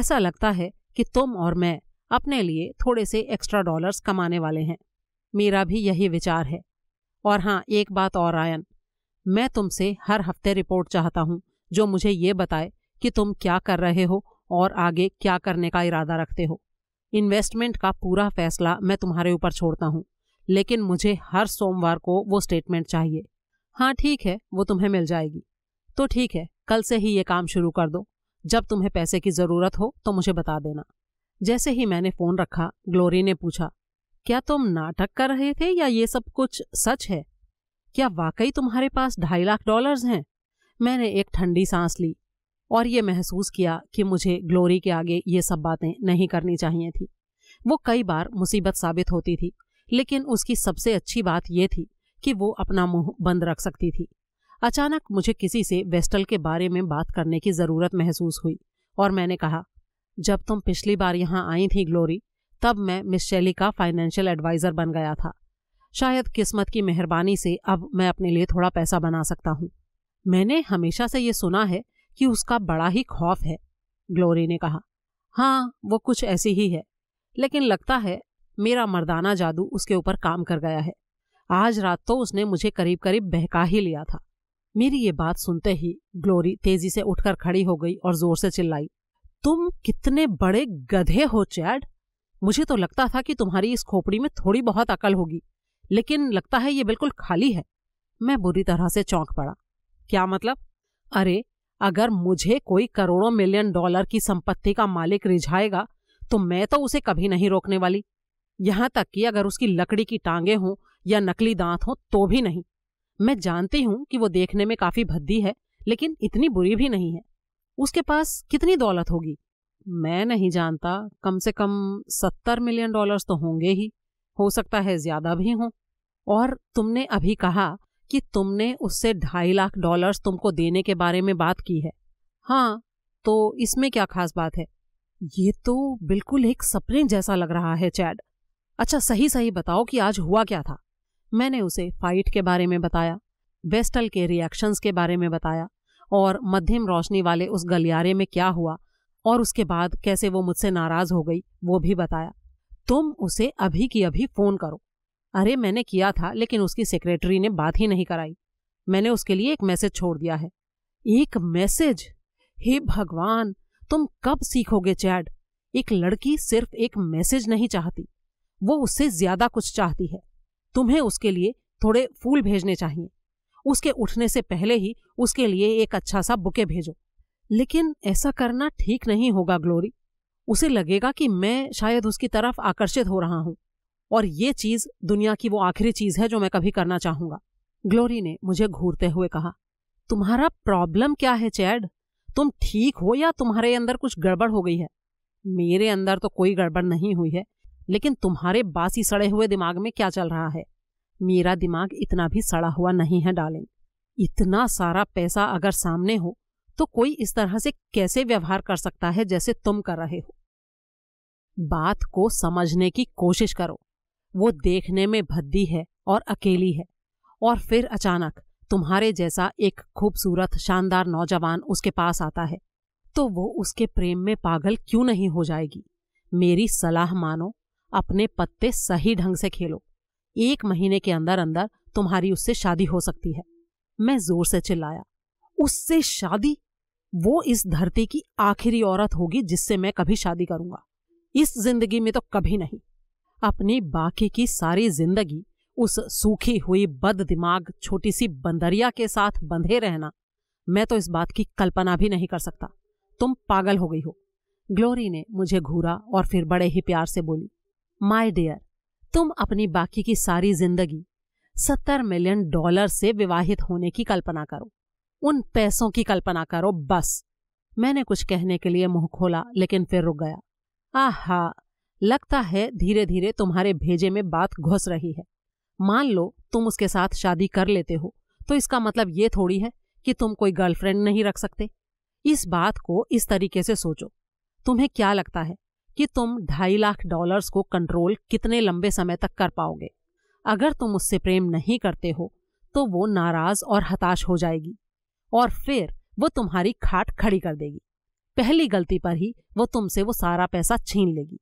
ऐसा लगता है कि तुम और मैं अपने लिए थोड़े से एक्स्ट्रा डॉलर्स कमाने वाले हैं मेरा भी यही विचार है और हाँ एक बात और आयन मैं तुमसे हर हफ्ते रिपोर्ट चाहता हूँ जो मुझे ये बताए कि तुम क्या कर रहे हो और आगे क्या करने का इरादा रखते हो इन्वेस्टमेंट का पूरा फैसला मैं तुम्हारे ऊपर छोड़ता हूँ लेकिन मुझे हर सोमवार को वो स्टेटमेंट चाहिए हाँ ठीक है वो तुम्हें मिल जाएगी तो ठीक है कल से ही ये काम शुरू कर दो जब तुम्हें पैसे की ज़रूरत हो तो मुझे बता देना जैसे ही मैंने फोन रखा ग्लोरी ने पूछा क्या तुम नाटक कर रहे थे या ये सब कुछ सच है क्या वाकई तुम्हारे पास ढाई लाख डॉलर्स हैं मैंने एक ठंडी सांस ली और ये महसूस किया कि मुझे ग्लोरी के आगे ये सब बातें नहीं करनी चाहिए थी वो कई बार मुसीबत साबित होती थी लेकिन उसकी सबसे अच्छी बात यह थी कि वो अपना मुंह बंद रख सकती थी अचानक मुझे किसी से वेस्टल के बारे में बात करने की ज़रूरत महसूस हुई और मैंने कहा जब तुम पिछली बार यहाँ आई थी ग्लोरी तब मैं मिस शैली का फाइनेंशियल एडवाइज़र बन गया था शायद किस्मत की मेहरबानी से अब मैं अपने लिए थोड़ा पैसा बना सकता हूँ मैंने हमेशा से ये सुना है कि उसका बड़ा ही खौफ है ग्लोरी ने कहा हाँ वो कुछ ऐसी ही है लेकिन लगता है मेरा मर्दाना जादू उसके ऊपर काम कर गया है आज रात तो उसने मुझे करीब करीब बहका ही लिया था मेरी ये बात सुनते ही ग्लोरी तेजी से उठकर खड़ी हो गई और जोर से चिल्लाई तुम कितने बड़े गधे हो चैड मुझे तो लगता था कि तुम्हारी इस खोपड़ी में थोड़ी बहुत अकल होगी लेकिन लगता है ये बिल्कुल खाली है मैं बुरी तरह से चौंक पड़ा क्या मतलब अरे अगर मुझे कोई करोड़ों मिलियन डॉलर की संपत्ति का मालिक रिझाएगा तो मैं तो उसे कभी नहीं रोकने वाली यहां तक कि अगर उसकी लकड़ी की टांगे हों या नकली दांत हों तो भी नहीं मैं जानती हूं कि वो देखने में काफी भद्दी है लेकिन इतनी बुरी भी नहीं है उसके पास कितनी दौलत होगी मैं नहीं जानता कम से कम सत्तर मिलियन डॉलर्स तो होंगे ही हो सकता है ज्यादा भी हों और तुमने अभी कहा कि तुमने उससे ढाई लाख डॉलर्स तुमको देने के बारे में बात की है हाँ तो इसमें क्या खास बात है ये तो बिल्कुल एक सपने जैसा लग रहा है चैड अच्छा सही सही बताओ कि आज हुआ क्या था मैंने उसे फाइट के बारे में बताया वेस्टल के रिएक्शंस के बारे में बताया और मध्यम रोशनी वाले उस गलियारे में क्या हुआ और उसके बाद कैसे वो मुझसे नाराज हो गई वो भी बताया तुम उसे अभी की अभी फोन करो अरे मैंने किया था लेकिन उसकी सेक्रेटरी ने बात ही नहीं कराई मैंने उसके लिए एक मैसेज छोड़ दिया है एक मैसेज हे भगवान तुम कब सीखोगे चैड एक लड़की सिर्फ एक मैसेज नहीं चाहती वो उससे ज्यादा कुछ चाहती है तुम्हें उसके लिए थोड़े फूल भेजने चाहिए उसके उठने से पहले ही उसके लिए एक अच्छा सा बुके भेजो लेकिन ऐसा करना ठीक नहीं होगा ग्लोरी उसे लगेगा कि मैं शायद उसकी तरफ आकर्षित हो रहा हूं और ये चीज दुनिया की वो आखिरी चीज है जो मैं कभी करना चाहूंगा ग्लोरी ने मुझे घूरते हुए कहा तुम्हारा प्रॉब्लम क्या है चैड तुम ठीक हो या तुम्हारे अंदर कुछ गड़बड़ हो गई है मेरे अंदर तो कोई गड़बड़ नहीं हुई है लेकिन तुम्हारे बासी सड़े हुए दिमाग में क्या चल रहा है मेरा दिमाग इतना भी सड़ा हुआ नहीं है डालिंग इतना सारा पैसा अगर सामने हो तो कोई इस तरह से कैसे व्यवहार कर सकता है जैसे तुम कर रहे हो बात को समझने की कोशिश करो वो देखने में भद्दी है और अकेली है और फिर अचानक तुम्हारे जैसा एक खूबसूरत शानदार नौजवान उसके पास आता है तो वो उसके प्रेम में पागल क्यों नहीं हो जाएगी मेरी सलाह मानो अपने पत्ते सही ढंग से खेलो एक महीने के अंदर अंदर तुम्हारी उससे शादी हो सकती है मैं जोर से चिल्लाया उससे शादी वो इस धरती की आखिरी औरत होगी जिससे मैं कभी शादी करूंगा इस जिंदगी में तो कभी नहीं अपनी बाकी की सारी जिंदगी उस सूखी हुई बद दिमाग छोटी सी बंदरिया के साथ बंधे रहना मैं तो इस बात की कल्पना भी नहीं कर सकता तुम पागल हो गई हो ग्लोरी ने मुझे घूरा और फिर बड़े ही प्यार से बोली माई डियर तुम अपनी बाकी की सारी जिंदगी सत्तर मिलियन डॉलर से विवाहित होने की कल्पना करो उन पैसों की कल्पना करो बस मैंने कुछ कहने के लिए मुंह खोला लेकिन फिर रुक गया आहा लगता है धीरे धीरे तुम्हारे भेजे में बात घुस रही है मान लो तुम उसके साथ शादी कर लेते हो तो इसका मतलब ये थोड़ी है कि तुम कोई गर्लफ्रेंड नहीं रख सकते इस बात को इस तरीके से सोचो तुम्हें क्या लगता है कि तुम ढाई लाख डॉलर्स को कंट्रोल कितने लंबे समय तक कर पाओगे अगर तुम उससे प्रेम नहीं करते हो तो वो नाराज और हताश हो जाएगी और फिर वो तुम्हारी खाट खड़ी कर देगी पहली गलती पर ही वो तुमसे वो सारा पैसा छीन लेगी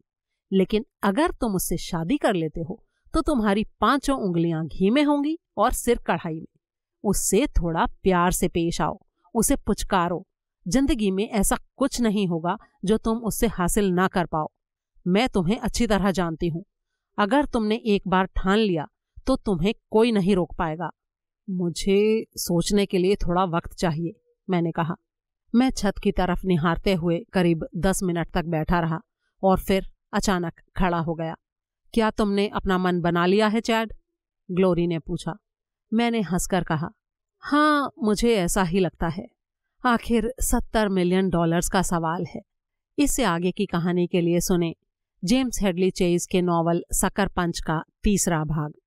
लेकिन अगर तुम उससे शादी कर लेते हो तो तुम्हारी पांचों उंगलियां घी में होंगी और सिर कढ़ाई में उससे थोड़ा प्यार से पेश आओ उसे पुचकारो जिंदगी में ऐसा कुछ नहीं होगा जो तुम उससे हासिल ना कर पाओ मैं तुम्हें अच्छी तरह जानती हूं अगर तुमने एक बार ठान लिया तो तुम्हें कोई नहीं रोक पाएगा मुझे सोचने के लिए थोड़ा वक्त चाहिए मैंने कहा मैं छत की तरफ निहारते हुए करीब दस मिनट तक बैठा रहा और फिर अचानक खड़ा हो गया क्या तुमने अपना मन बना लिया है चैड ग्लोरी ने पूछा मैंने हंसकर कहा हाँ मुझे ऐसा ही लगता है आखिर सत्तर मिलियन डॉलर्स का सवाल है इससे आगे की कहानी के लिए सुने जेम्स हेडली चेज के नॉवल सकर पंच का तीसरा भाग